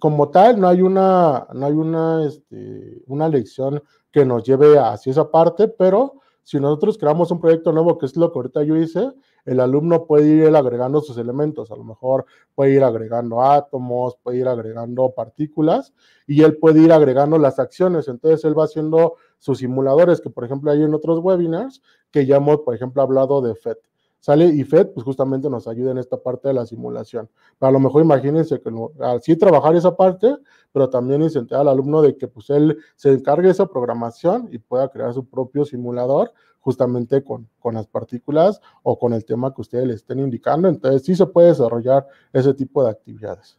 como tal, no hay una, no hay una, este, una lección que nos lleve hacia esa parte, pero si nosotros creamos un proyecto nuevo, que es lo que ahorita yo hice, el alumno puede ir agregando sus elementos, a lo mejor puede ir agregando átomos, puede ir agregando partículas y él puede ir agregando las acciones, entonces él va haciendo sus simuladores, que por ejemplo hay en otros webinars que ya hemos, por ejemplo, hablado de FET sale Fed pues justamente nos ayuda en esta parte de la simulación. Pero a lo mejor imagínense que sí trabajar esa parte, pero también incentivar al alumno de que pues él se encargue de esa programación y pueda crear su propio simulador justamente con, con las partículas o con el tema que ustedes le estén indicando. Entonces sí se puede desarrollar ese tipo de actividades.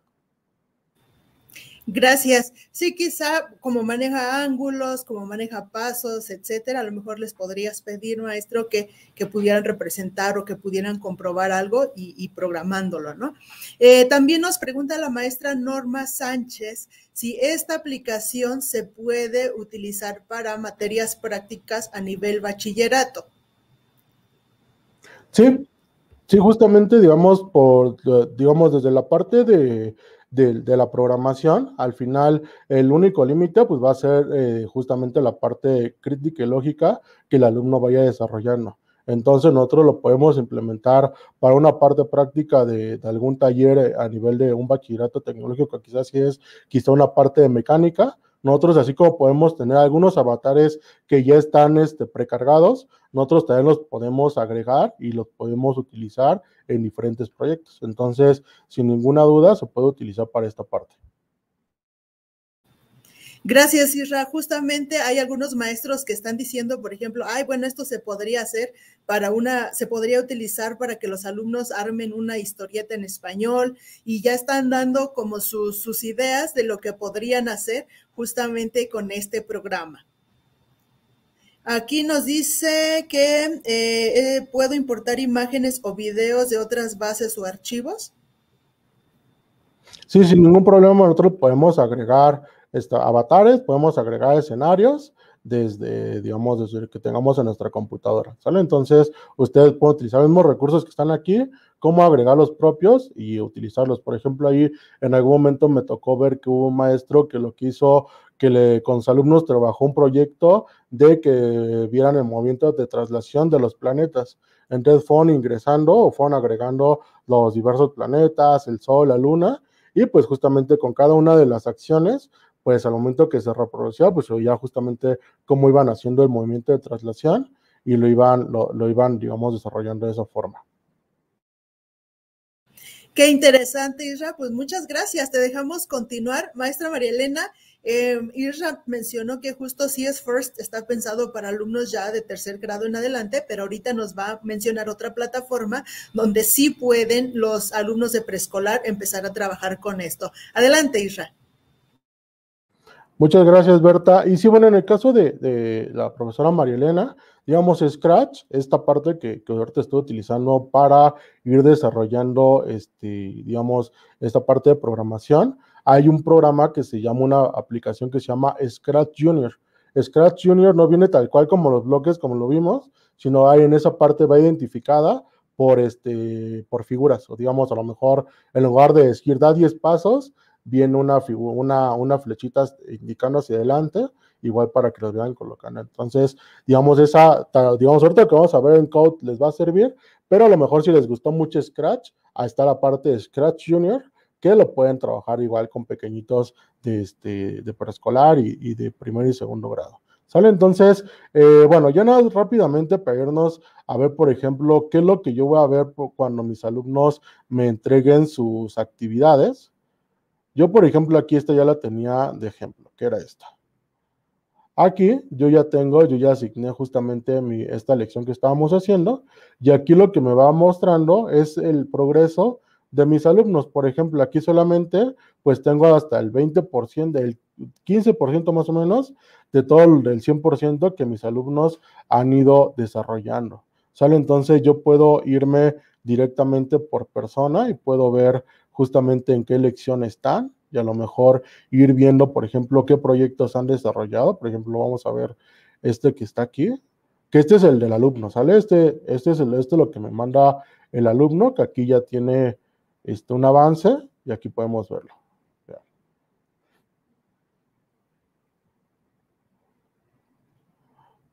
Gracias. Sí, quizá como maneja ángulos, como maneja pasos, etcétera, a lo mejor les podrías pedir, maestro, que, que pudieran representar o que pudieran comprobar algo y, programándolo, ¿no? Eh, también nos pregunta la maestra Norma Sánchez si esta aplicación se puede utilizar para materias prácticas a nivel bachillerato. Sí, sí, justamente, digamos, por, eh, digamos, desde la parte de de, la programación. Al final, el único límite pues, va a ser eh, justamente la parte crítica y lógica que el alumno vaya desarrollando. Entonces nosotros lo podemos implementar para una parte práctica de, algún taller eh, a nivel de un bachillerato tecnológico, quizás si es quizá una parte de mecánica, nosotros, así como podemos tener algunos avatares que ya están este, precargados, nosotros también los podemos agregar y los podemos utilizar en diferentes proyectos. Entonces, sin ninguna duda, se puede utilizar para esta parte. Gracias, Isra. Justamente hay algunos maestros que están diciendo, por ejemplo, ay, bueno, esto se podría hacer para una, se podría utilizar para que los alumnos armen una historieta en español y ya están dando como sus, ideas de lo que podrían hacer justamente con este programa. Aquí nos dice que eh, eh, puedo importar imágenes o videos de otras bases o archivos. Sí, sin ningún problema, nosotros podemos agregar avatares, podemos agregar escenarios desde, digamos, desde que tengamos en nuestra computadora, ¿sale? Entonces, ustedes pueden utilizar los mismos recursos que están aquí, cómo agregar los propios y utilizarlos. Por ejemplo, ahí en algún momento me tocó ver que hubo un maestro que lo quiso, que le, con sus alumnos trabajó un proyecto de que vieran el movimiento de traslación de los planetas. Entonces fueron ingresando o fueron agregando los diversos planetas, el Sol, la Luna, y pues justamente con cada una de las acciones pues al momento que se reproducía, pues ya justamente cómo iban haciendo el movimiento de traslación y lo iban, lo, iban, digamos, desarrollando de esa forma. Qué interesante, Isra. Pues muchas gracias. Te dejamos continuar. Maestra María Elena, em, Isra mencionó que justo CS First está pensado para alumnos ya de tercer grado en adelante, pero ahorita nos va a mencionar otra plataforma donde sí pueden los alumnos de preescolar empezar a trabajar con esto. Adelante, Isra. Muchas gracias, Berta. Y sí, bueno, en el caso de, la profesora María Elena, digamos, Scratch, esta parte que, que ahorita estoy utilizando para ir desarrollando, este, digamos, esta parte de programación, hay un programa que se llama, una aplicación que se llama Scratch Junior. Scratch Junior no viene tal cual como los bloques, como lo vimos, sino hay en esa parte va identificada por, este, por figuras, o digamos, a lo mejor en lugar de decir da 10 pasos, viene una, una, una flechita indicando hacia adelante, igual para que los vean colocando. Entonces, digamos, esa, digamos, ahorita que vamos a ver en Code les va a servir, pero a lo mejor si les gustó mucho Scratch, a está la parte de Scratch Junior, que lo pueden trabajar igual con pequeñitos de, este, de preescolar y, de primer y segundo grado. ¿Sale? Entonces, eh, bueno, ya nada rápidamente para irnos a ver, por ejemplo, qué es lo que yo voy a ver cuando mis alumnos me entreguen sus actividades. Yo, por ejemplo, aquí esta ya la tenía de ejemplo, que era esta. Aquí yo ya tengo, yo ya asigné justamente mi, esta lección que estábamos haciendo y aquí lo que me va mostrando es el progreso de mis alumnos. Por ejemplo, aquí solamente pues tengo hasta el 20% del 15% más o menos de todo el 100% que mis alumnos han ido desarrollando. ¿Sale? Entonces yo puedo irme directamente por persona y puedo ver justamente en qué lección están y a lo mejor ir viendo, por ejemplo, qué proyectos han desarrollado. Por ejemplo, vamos a ver este que está aquí, que este es el del alumno, ¿sale? Este, este es el, este lo que me manda el alumno, que aquí ya tiene este, un avance y aquí podemos verlo.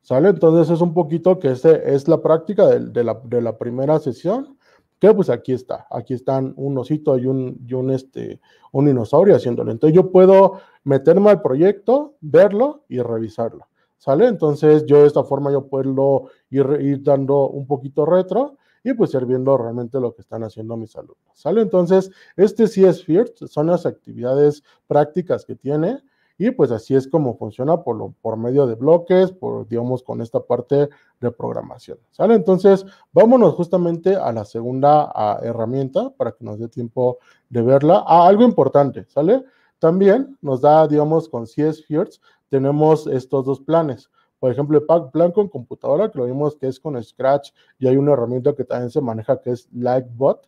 ¿Sale? Entonces es un poquito que este es la práctica de, de, la, de la primera sesión que pues aquí está, aquí están un osito y un, y este, un dinosaurio haciéndolo. Entonces yo puedo meterme al proyecto, verlo y revisarlo. ¿Sale? Entonces yo de esta forma yo puedo ir, dando un poquito retro y pues ir viendo realmente lo que están haciendo mis alumnos. ¿Sale? Entonces este sí es FIRT, son las actividades prácticas que tiene. Y pues así es como funciona por, por medio de bloques, por, digamos, con esta parte de programación. ¿Sale? Entonces, vámonos justamente a la segunda ah, herramienta para que nos dé tiempo de verla. Ah, algo importante, ¿sale? También nos da, digamos, con CS Hertz, tenemos estos dos planes. Por ejemplo, el plan con computadora, que lo vimos que es con Scratch, y hay una herramienta que también se maneja que es Lightbot,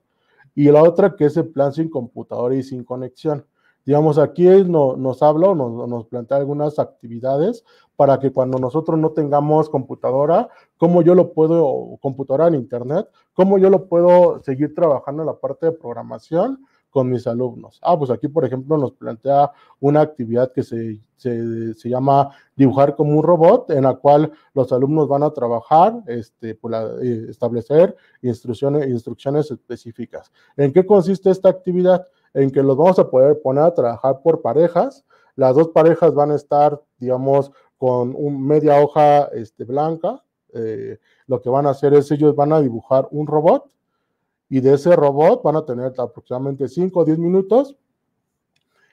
y la otra que es el plan sin computadora y sin conexión. Digamos, aquí nos habla o nos, plantea algunas actividades para que cuando nosotros no tengamos computadora, cómo yo lo puedo, o computadora en internet, cómo yo lo puedo seguir trabajando en la parte de programación con mis alumnos. Ah, pues aquí, por ejemplo, nos plantea una actividad que se, llama dibujar como un robot, en la cual los alumnos van a trabajar, este, pues, eh, establecer instrucciones, instrucciones específicas. ¿En qué consiste esta actividad? en que los vamos a poder poner a trabajar por parejas. Las dos parejas van a estar, digamos, con un, media hoja este, blanca. Eh, lo que van a hacer es ellos van a dibujar un robot y de ese robot van a tener aproximadamente 5 o 10 minutos.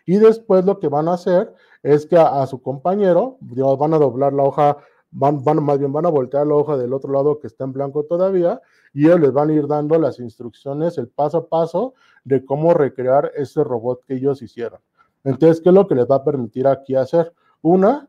Y después lo que van a hacer es que a, su compañero, digamos, van a doblar la hoja, van, van, más bien van a voltear la hoja del otro lado que está en blanco todavía y ellos les van a ir dando las instrucciones, el paso a paso de cómo recrear ese robot que ellos hicieron. Entonces, ¿qué es lo que les va a permitir aquí hacer? Una,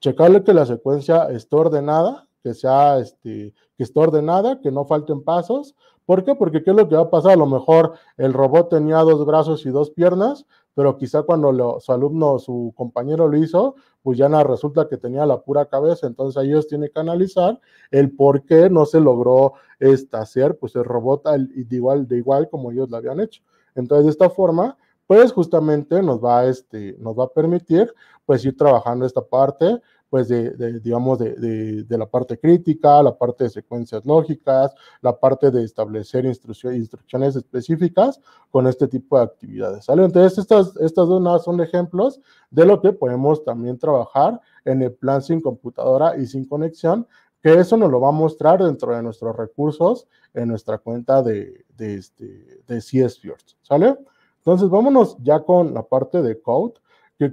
checarle que la secuencia esté ordenada, que sea, este, que esté ordenada, que no falten pasos. ¿Por qué? Porque ¿qué es lo que va a pasar? A lo mejor el robot tenía dos brazos y dos piernas, pero quizá cuando su alumno, su compañero lo hizo, pues ya resulta que tenía la pura cabeza, entonces ellos tienen que analizar el por qué no se logró este, hacer pues el robot de, igual, de igual como ellos lo habían hecho. Entonces de esta forma, pues justamente nos va, este, nos va a permitir pues ir trabajando esta parte pues de, digamos, de, la parte crítica, la parte de secuencias lógicas, la parte de establecer instrucciones específicas con este tipo de actividades, ¿sale? Entonces, estas, estas dos son ejemplos de lo que podemos también trabajar en el plan sin computadora y sin conexión, que eso nos lo va a mostrar dentro de nuestros recursos en nuestra cuenta de, de, este, de, ¿sale? Entonces, vámonos ya con la parte de code.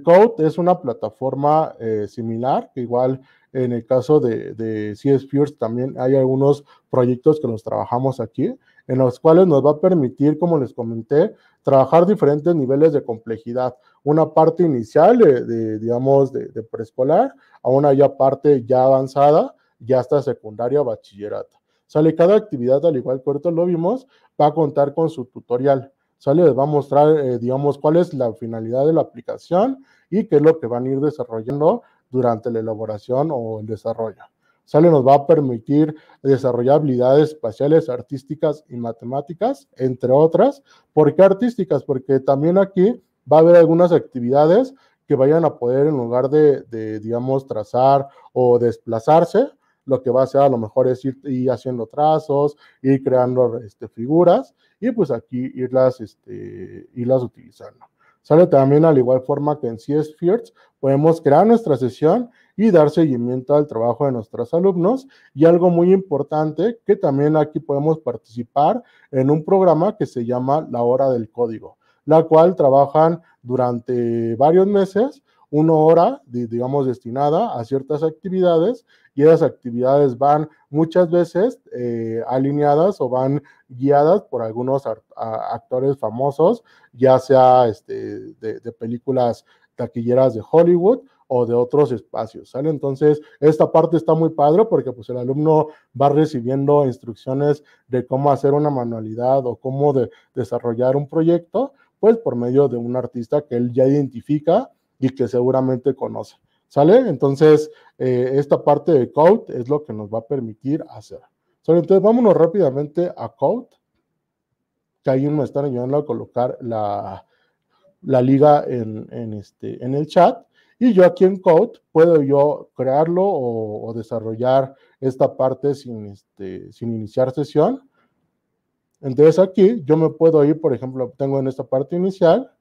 Code es una plataforma eh, similar, igual en el caso de, de CS también hay algunos proyectos que los trabajamos aquí, en los cuales nos va a permitir, como les comenté, trabajar diferentes niveles de complejidad. Una parte inicial, de, digamos, de, preescolar, a una ya parte ya avanzada, ya hasta secundaria o bachillerato. Sale cada actividad, al igual que ahorita lo vimos, va a contar con su tutorial sale, les va a mostrar, eh, digamos, cuál es la finalidad de la aplicación y qué es lo que van a ir desarrollando durante la elaboración o el desarrollo. Sale nos va a permitir desarrollar habilidades espaciales, artísticas y matemáticas, entre otras. ¿Por qué artísticas? Porque también aquí va a haber algunas actividades que vayan a poder, en lugar de, de digamos, trazar o desplazarse, lo que va a ser a lo mejor es ir, haciendo trazos, ir creando este, figuras y pues aquí irlas, este, utilizando. Sale también al igual forma que en CS Fields, podemos crear nuestra sesión y dar seguimiento al trabajo de nuestros alumnos. Y algo muy importante, que también aquí podemos participar en un programa que se llama La Hora del Código, la cual trabajan durante varios meses una hora, digamos, destinada a ciertas actividades y esas actividades van muchas veces eh, alineadas o van guiadas por algunos actores famosos, ya sea este, de, películas taquilleras de Hollywood o de otros espacios, ¿sale? Entonces, esta parte está muy padre porque pues el alumno va recibiendo instrucciones de cómo hacer una manualidad o cómo desarrollar un proyecto, pues por medio de un artista que él ya identifica y que seguramente conocen. ¿Sale? Entonces, eh, esta parte de Code es lo que nos va a permitir hacer. ¿Sale? Entonces, vámonos rápidamente a Code, que ahí me están ayudando a colocar la, liga en, este, en el chat. Y yo aquí en Code puedo yo crearlo o, desarrollar esta parte sin, este, sin iniciar sesión. Entonces aquí yo me puedo ir, por ejemplo, tengo en esta parte inicial,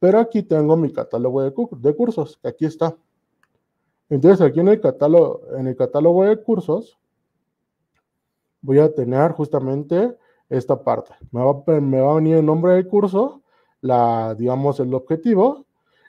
pero aquí tengo mi catálogo de, cursos, que aquí está. Entonces aquí en el catálogo, de cursos, voy a tener justamente esta parte. Me va, a venir el nombre del curso, la, digamos, el objetivo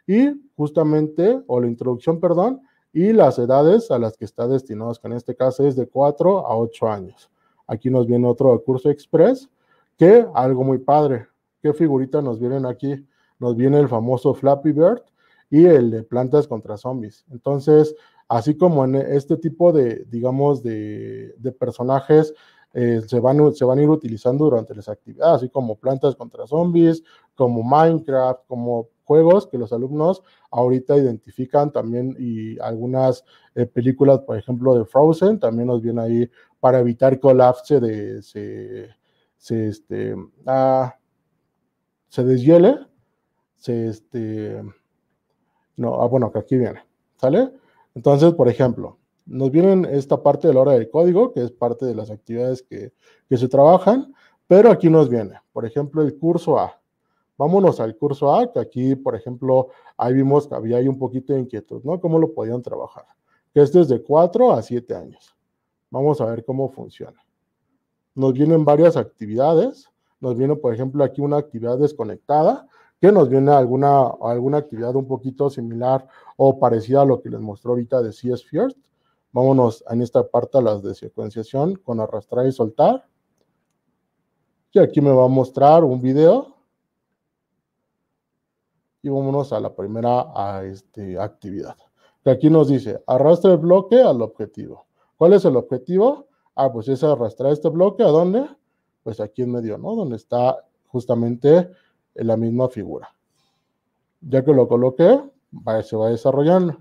y justamente, o la introducción, perdón, y las edades a las que está destinado. que en este caso es de 4 a 8 años. Aquí nos viene otro curso express, que algo muy padre. ¿Qué figurita nos vienen aquí? nos viene el famoso Flappy Bird y el de plantas contra zombies. Entonces, así como en este tipo de, digamos, de, personajes eh, se, van, se van a ir utilizando durante las actividades, así como plantas contra zombies, como Minecraft, como juegos que los alumnos ahorita identifican también y algunas eh, películas, por ejemplo, de Frozen, también nos viene ahí para evitar colapse de... Se, se, este, ah, se deshiele este, no, ah, bueno, que aquí viene, ¿sale? Entonces, por ejemplo, nos vienen esta parte de la hora del código, que es parte de las actividades que, se trabajan, pero aquí nos viene, por ejemplo, el curso A. Vámonos al curso A, que aquí, por ejemplo, ahí vimos que había ahí un poquito de inquietud, ¿no? ¿Cómo lo podían trabajar? Que es desde 4 a 7 años. Vamos a ver cómo funciona. Nos vienen varias actividades. Nos viene, por ejemplo, aquí una actividad desconectada, que nos viene alguna, alguna actividad un poquito similar o parecida a lo que les mostró ahorita de CS First. Vámonos en esta parte a las de secuenciación con arrastrar y soltar. Y aquí me va a mostrar un video. Y vámonos a la primera este, actividad. Que aquí nos dice, arrastre el bloque al objetivo. ¿Cuál es el objetivo? Ah, pues es arrastrar este bloque. ¿A dónde? Pues aquí en medio, ¿no? Donde está justamente en la misma figura. Ya que lo coloqué, se va desarrollando.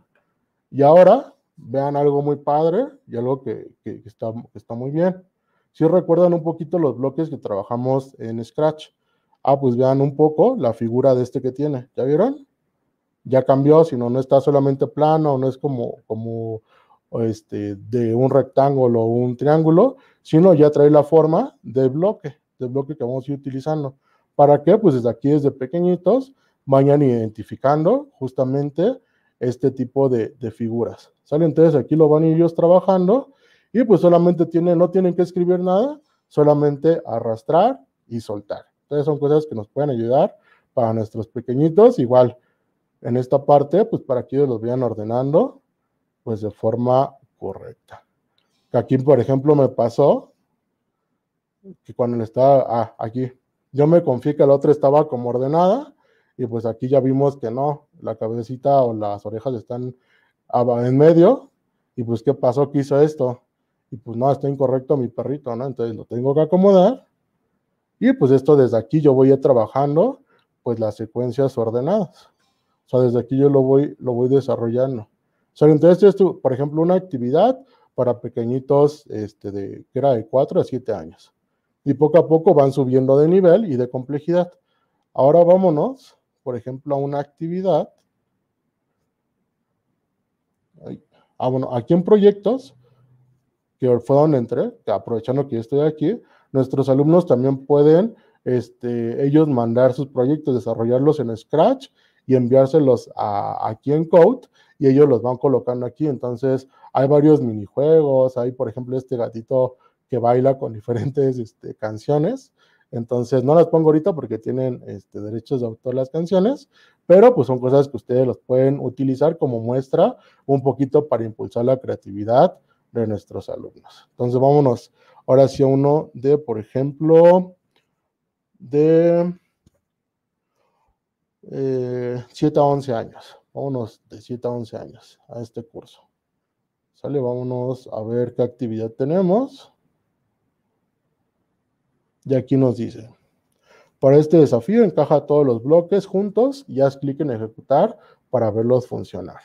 Y ahora vean algo muy padre y algo que, está, muy bien. Si recuerdan un poquito los bloques que trabajamos en Scratch. Ah, pues vean un poco la figura de este que tiene. ¿Ya vieron? Ya cambió, si no, está solamente plano, no es como, este, de un rectángulo o un triángulo, sino ya trae la forma de bloque, del bloque que vamos a ir utilizando. ¿Para qué? Pues desde aquí, desde pequeñitos, vayan identificando justamente este tipo de, figuras. ¿Sale? Entonces aquí lo van ellos trabajando y pues solamente tienen, no tienen que escribir nada, solamente arrastrar y soltar. Entonces son cosas que nos pueden ayudar para nuestros pequeñitos. Igual, en esta parte, pues para que ellos los vayan ordenando, pues de forma correcta. Aquí, por ejemplo, me pasó que cuando le estaba, ah, aquí, yo me confié que la otra estaba como ordenada y pues aquí ya vimos que no, la cabecita o las orejas están en medio y pues qué pasó que hizo esto. Y pues no, está incorrecto mi perrito, ¿no? Entonces lo tengo que acomodar y pues esto desde aquí yo voy a ir trabajando pues las secuencias ordenadas. O sea, desde aquí yo lo voy, lo voy desarrollando. O sea, entonces esto, por ejemplo, una actividad para pequeñitos este, de, que era de 4 a 7 años y poco a poco van subiendo de nivel y de complejidad. Ahora vámonos, por ejemplo, a una actividad. Ah, bueno, aquí en proyectos, que fue donde entré, aprovechando que estoy aquí, nuestros alumnos también pueden este, ellos mandar sus proyectos, desarrollarlos en Scratch y enviárselos a, aquí en Code y ellos los van colocando aquí. Entonces, hay varios minijuegos, hay por ejemplo este gatito que baila con diferentes este, canciones. Entonces, no las pongo ahorita porque tienen este, derechos de autor las canciones, pero pues son cosas que ustedes los pueden utilizar como muestra un poquito para impulsar la creatividad de nuestros alumnos. Entonces, vámonos ahora sí uno de, por ejemplo, de 7 eh, a 11 años. Vámonos de 7 a 11 años a este curso. Sale, vámonos a ver qué actividad tenemos. Y aquí nos dice, para este desafío encaja todos los bloques juntos y haz clic en ejecutar para verlos funcionar.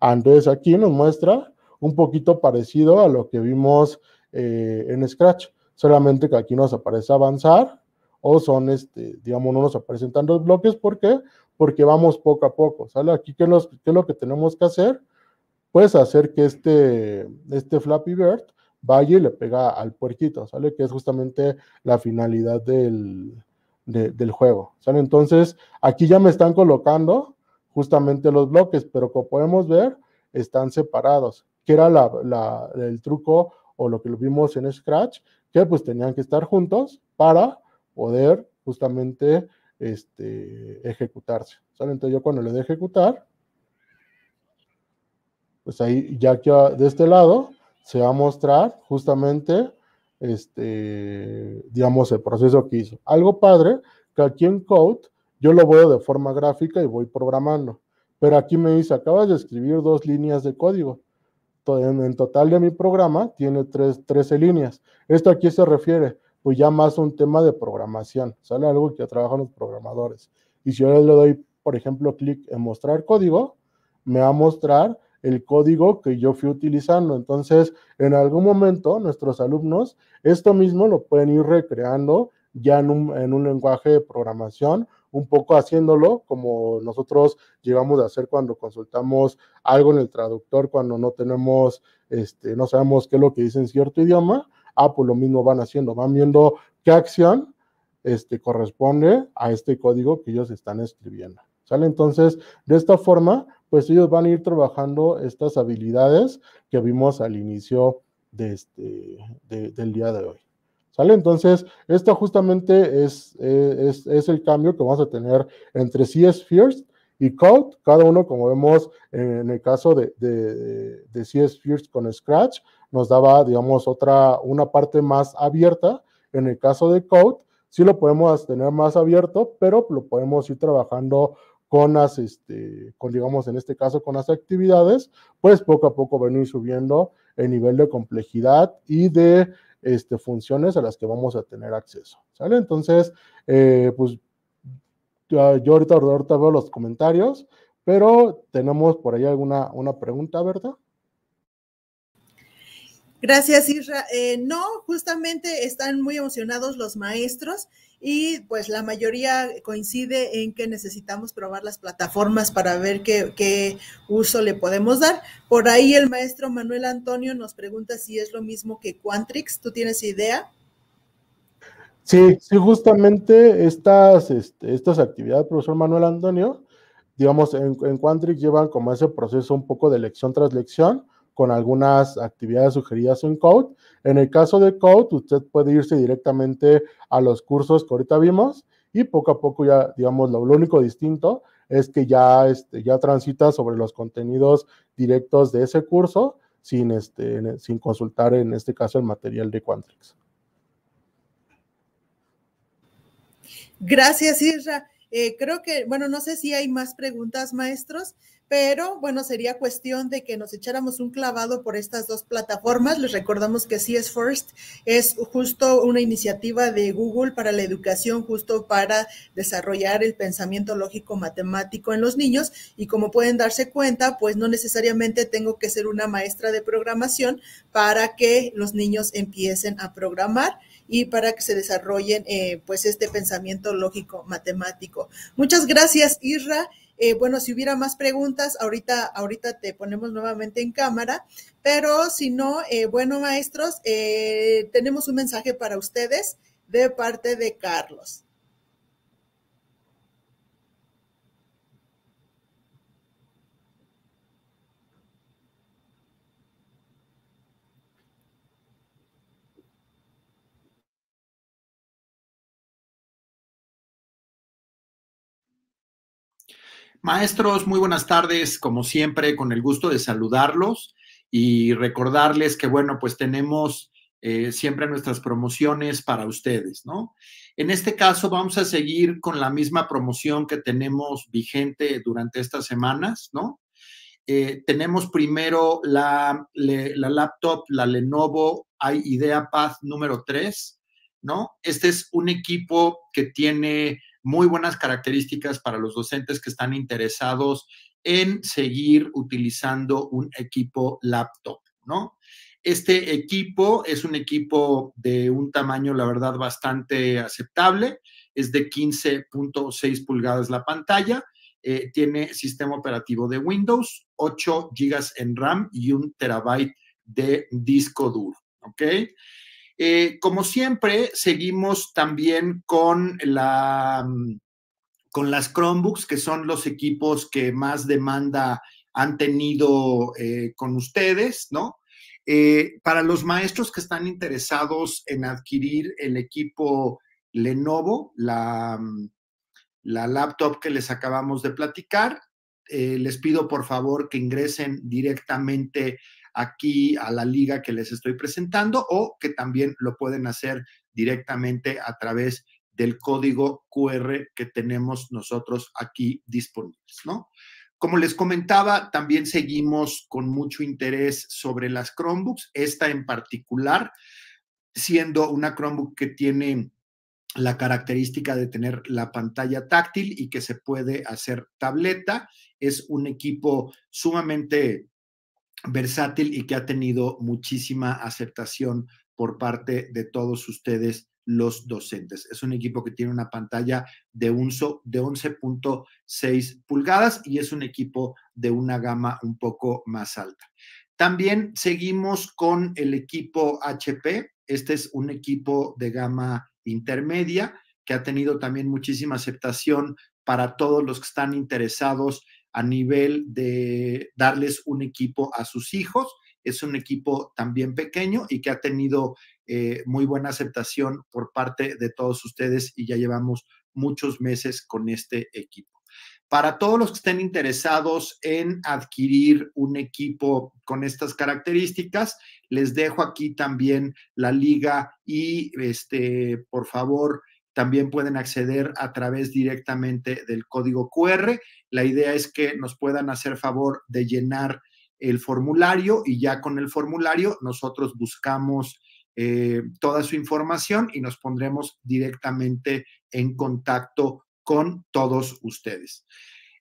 Entonces aquí nos muestra un poquito parecido a lo que vimos eh, en Scratch, solamente que aquí nos aparece avanzar o son, este, digamos, no nos aparecen tantos bloques. ¿Por qué? Porque vamos poco a poco, ¿sale? Aquí, ¿qué, es lo que tenemos que hacer? Pues hacer que este, este Flappy Bird Valle y le pega al puerquito, ¿sale? Que es justamente la finalidad del, juego, ¿sale? Entonces, aquí ya me están colocando justamente los bloques, pero como podemos ver, están separados, que era la, el truco o lo que lo vimos en Scratch, que pues tenían que estar juntos para poder justamente este, ejecutarse. ¿sale? Entonces yo cuando le de ejecutar, pues ahí ya que de este lado, se va a mostrar justamente, este, digamos, el proceso que hizo. Algo padre, que aquí en Code yo lo veo de forma gráfica y voy programando, pero aquí me dice, acabas de escribir dos líneas de código. En, total de mi programa tiene tres, 13 líneas. ¿Esto aquí se refiere? Pues ya más un tema de programación, sale algo que trabajan los programadores. Y si yo le doy, por ejemplo, clic en mostrar código, me va a mostrar el código que yo fui utilizando. Entonces, en algún momento nuestros alumnos esto mismo lo pueden ir recreando ya en un, en un lenguaje de programación, un poco haciéndolo como nosotros llegamos a hacer cuando consultamos algo en el traductor, cuando no tenemos, este, no sabemos qué es lo que dice en cierto idioma. Ah, pues lo mismo van haciendo, van viendo qué acción este, corresponde a este código que ellos están escribiendo. ¿Sale? Entonces, de esta forma, pues ellos van a ir trabajando estas habilidades que vimos al inicio de este, del día de hoy. ¿Sale? Entonces, esto justamente eh, es, es, el cambio que vamos a tener entre CS First y Code, cada uno, como vemos en el caso de, de, de CS First con Scratch, nos daba, digamos, otra, una parte más abierta. En el caso de Code, sí lo podemos tener más abierto, pero lo podemos ir trabajando con las, este, con, digamos, en este caso, con las actividades, pues poco a poco van a subiendo el nivel de complejidad y de este, funciones a las que vamos a tener acceso. ¿Sale? Entonces, eh, pues yo ahorita, ahorita veo los comentarios, pero tenemos por ahí alguna una pregunta, ¿verdad? Gracias, Isra. Eh, no, justamente están muy emocionados los maestros y pues la mayoría coincide en que necesitamos probar las plataformas para ver qué, qué, uso le podemos dar. Por ahí el maestro Manuel Antonio nos pregunta si es lo mismo que Quantrix. ¿Tú tienes idea? Sí, sí, justamente estas, este, estas actividades, profesor Manuel Antonio, digamos, en, en Quantrix llevan como ese proceso un poco de lección tras lección con algunas actividades sugeridas en Code. En el caso de Code, usted puede irse directamente a los cursos que ahorita vimos y poco a poco ya, digamos, lo, único distinto es que ya, este, ya transita sobre los contenidos directos de ese curso sin, este, sin consultar en este caso el material de Quantrix. Gracias, Isra. Eh, creo que, bueno, no sé si hay más preguntas, maestros pero bueno, sería cuestión de que nos echáramos un clavado por estas dos plataformas. Les recordamos que CS First es justo una iniciativa de Google para la educación, justo para desarrollar el pensamiento lógico matemático en los niños. Y como pueden darse cuenta, pues no necesariamente tengo que ser una maestra de programación para que los niños empiecen a programar y para que se desarrollen eh, pues este pensamiento lógico matemático. Muchas gracias, Isra. Eh, bueno, si hubiera más preguntas, ahorita, ahorita te ponemos nuevamente en cámara, pero si no, eh, bueno, maestros, eh, tenemos un mensaje para ustedes de parte de Carlos. Maestros, muy buenas tardes, como siempre, con el gusto de saludarlos y recordarles que, bueno, pues tenemos eh, siempre nuestras promociones para ustedes, ¿no? En este caso, vamos a seguir con la misma promoción que tenemos vigente durante estas semanas, ¿no? Eh, tenemos primero la, la, laptop, la Lenovo IdeaPad número 3, ¿no? Este es un equipo que tiene muy buenas características para los docentes que están interesados en seguir utilizando un equipo laptop, ¿no? Este equipo es un equipo de un tamaño, la verdad, bastante aceptable. Es de 15.6 pulgadas la pantalla. Eh, tiene sistema operativo de Windows, 8 GB en RAM y un terabyte de disco duro. ¿Ok? Eh, como siempre, seguimos también mm, con, las Chromebooks, que son los equipos que más demanda han tenido eh, con ustedes, ¿no? Eh, para los maestros que están interesados en adquirir el equipo Lenovo, la, mm, la laptop que les acabamos de platicar, les pido por favor que ingresen directamente aquí a la liga que les estoy presentando o que también lo pueden hacer directamente a través del código QR que tenemos nosotros aquí disponibles, Como les comentaba, también seguimos con mucho interés sobre las Chromebooks, esta en particular, siendo una Chromebook que tiene la característica de tener la pantalla táctil y que se puede hacer tableta. Es un equipo sumamente versátil y que ha tenido muchísima aceptación por parte de todos ustedes los docentes. Es un equipo que tiene una pantalla de, unso, de 11.6 pulgadas y es un equipo de una gama un poco más alta. También seguimos con el equipo HP. Este es un equipo de gama intermedia que ha tenido también muchísima aceptación para todos los que están interesados a nivel de darles un equipo a sus hijos. Es un equipo también pequeño y que ha tenido eh, muy buena aceptación por parte de todos ustedes y ya llevamos muchos meses con este equipo. Para todos los que estén interesados en adquirir un equipo con estas características, les dejo aquí también la liga y este, por favor, también pueden acceder a través directamente del código QR. La idea es que nos puedan hacer favor de llenar el formulario y ya con el formulario nosotros buscamos eh, toda su información y nos pondremos directamente en contacto con todos ustedes.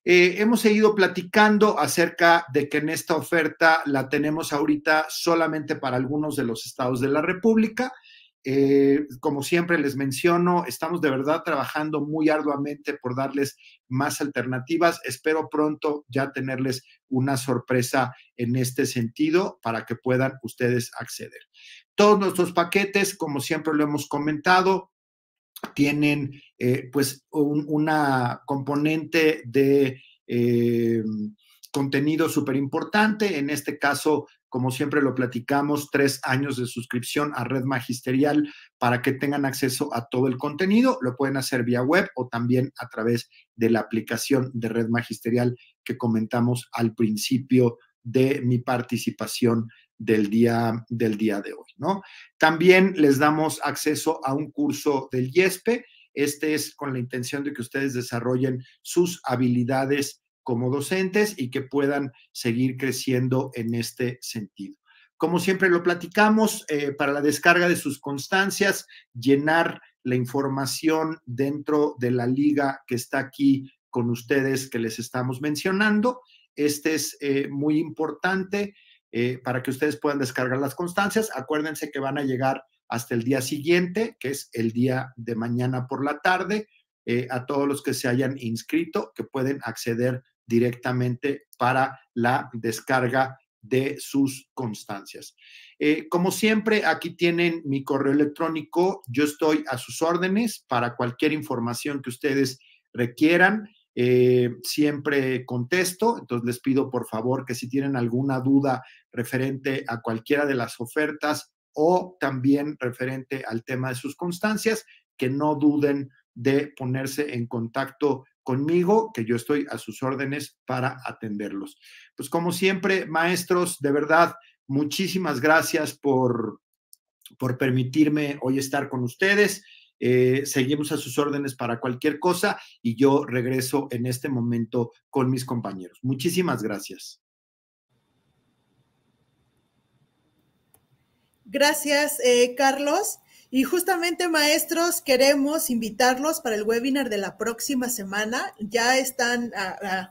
Eh, hemos seguido platicando acerca de que en esta oferta la tenemos ahorita solamente para algunos de los estados de la República. Eh, como siempre les menciono, estamos de verdad trabajando muy arduamente por darles más alternativas. Espero pronto ya tenerles una sorpresa en este sentido para que puedan ustedes acceder. Todos nuestros paquetes, como siempre lo hemos comentado, tienen eh, pues una componente de... Eh, contenido súper importante. En este caso, como siempre lo platicamos, tres años de suscripción a Red Magisterial para que tengan acceso a todo el contenido. Lo pueden hacer vía web o también a través de la aplicación de Red Magisterial que comentamos al principio de mi participación del día, del día de hoy. ¿no? También les damos acceso a un curso del IESPE. E. Este es con la intención de que ustedes desarrollen sus habilidades como docentes y que puedan seguir creciendo en este sentido. Como siempre lo platicamos, eh, para la descarga de sus constancias, llenar la información dentro de la liga que está aquí con ustedes que les estamos mencionando. Este es eh, muy importante eh, para que ustedes puedan descargar las constancias. Acuérdense que van a llegar hasta el día siguiente, que es el día de mañana por la tarde, a todos los que se hayan inscrito, que pueden acceder directamente para la descarga de sus constancias. Eh, como siempre, aquí tienen mi correo electrónico. Yo estoy a sus órdenes para cualquier información que ustedes requieran. Eh, siempre contesto, entonces les pido por favor que si tienen alguna duda referente a cualquiera de las ofertas o también referente al tema de sus constancias, que no duden de ponerse en contacto conmigo, que yo estoy a sus órdenes para atenderlos. Pues como siempre, maestros, de verdad, muchísimas gracias por, por permitirme hoy estar con ustedes. Eh, seguimos a sus órdenes para cualquier cosa y yo regreso en este momento con mis compañeros. Muchísimas gracias. Gracias, eh, Carlos. Y justamente, maestros, queremos invitarlos para el webinar de la próxima semana. Ya están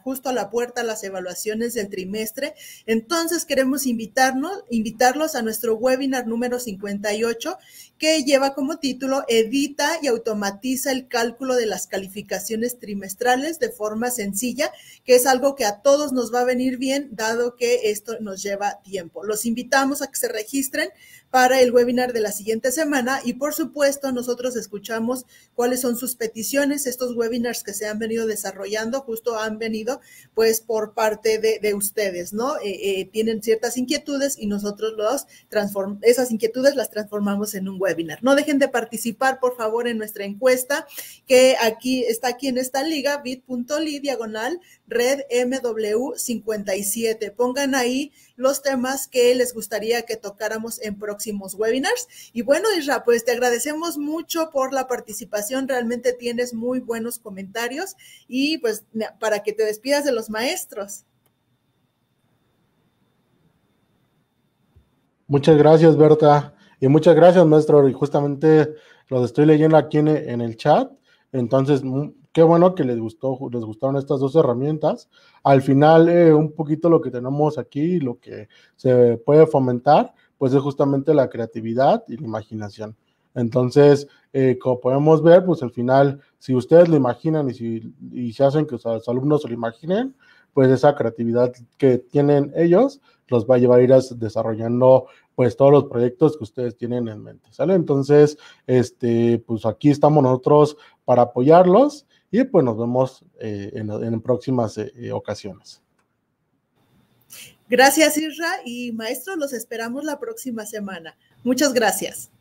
justo a la puerta las evaluaciones del trimestre. Entonces, queremos invitarlos a nuestro webinar número 58, que lleva como título Edita y automatiza el cálculo de las calificaciones trimestrales de forma sencilla, que es algo que a todos nos va a venir bien, dado que esto nos lleva tiempo. Los invitamos a que se registren para el webinar de la siguiente semana y por supuesto nosotros escuchamos cuáles son sus peticiones. Estos webinars que se han venido desarrollando justo han venido pues por parte de, ustedes, ¿no? Eh, eh, tienen ciertas inquietudes y nosotros los esas inquietudes las transformamos en un webinar. No dejen de participar por favor en nuestra encuesta que aquí está aquí en esta liga bit.ly diagonal Red MW57. Pongan ahí los temas que les gustaría que tocáramos en próximos webinars. Y bueno, Isra, pues te agradecemos mucho por la participación. Realmente tienes muy buenos comentarios y pues para que te despidas de los maestros. Muchas gracias, Berta. Y muchas gracias, maestro. Y justamente los estoy leyendo aquí en, el chat. Entonces, qué bueno que les gustó, les gustaron estas dos herramientas. Al final, eh, un poquito lo que tenemos aquí, lo que se puede fomentar, pues es justamente la creatividad y la imaginación. Entonces, eh, como podemos ver, pues al final, si ustedes lo imaginan y si se hacen que los alumnos lo imaginen, pues esa creatividad que tienen ellos los va a llevar a ir desarrollando pues todos los proyectos que ustedes tienen en mente, ¿sale? Entonces, este, pues aquí estamos nosotros para apoyarlos y pues nos vemos eh, en, próximas eh, eh, ocasiones. Gracias, Isra. Y maestro, los esperamos la próxima semana. Muchas gracias.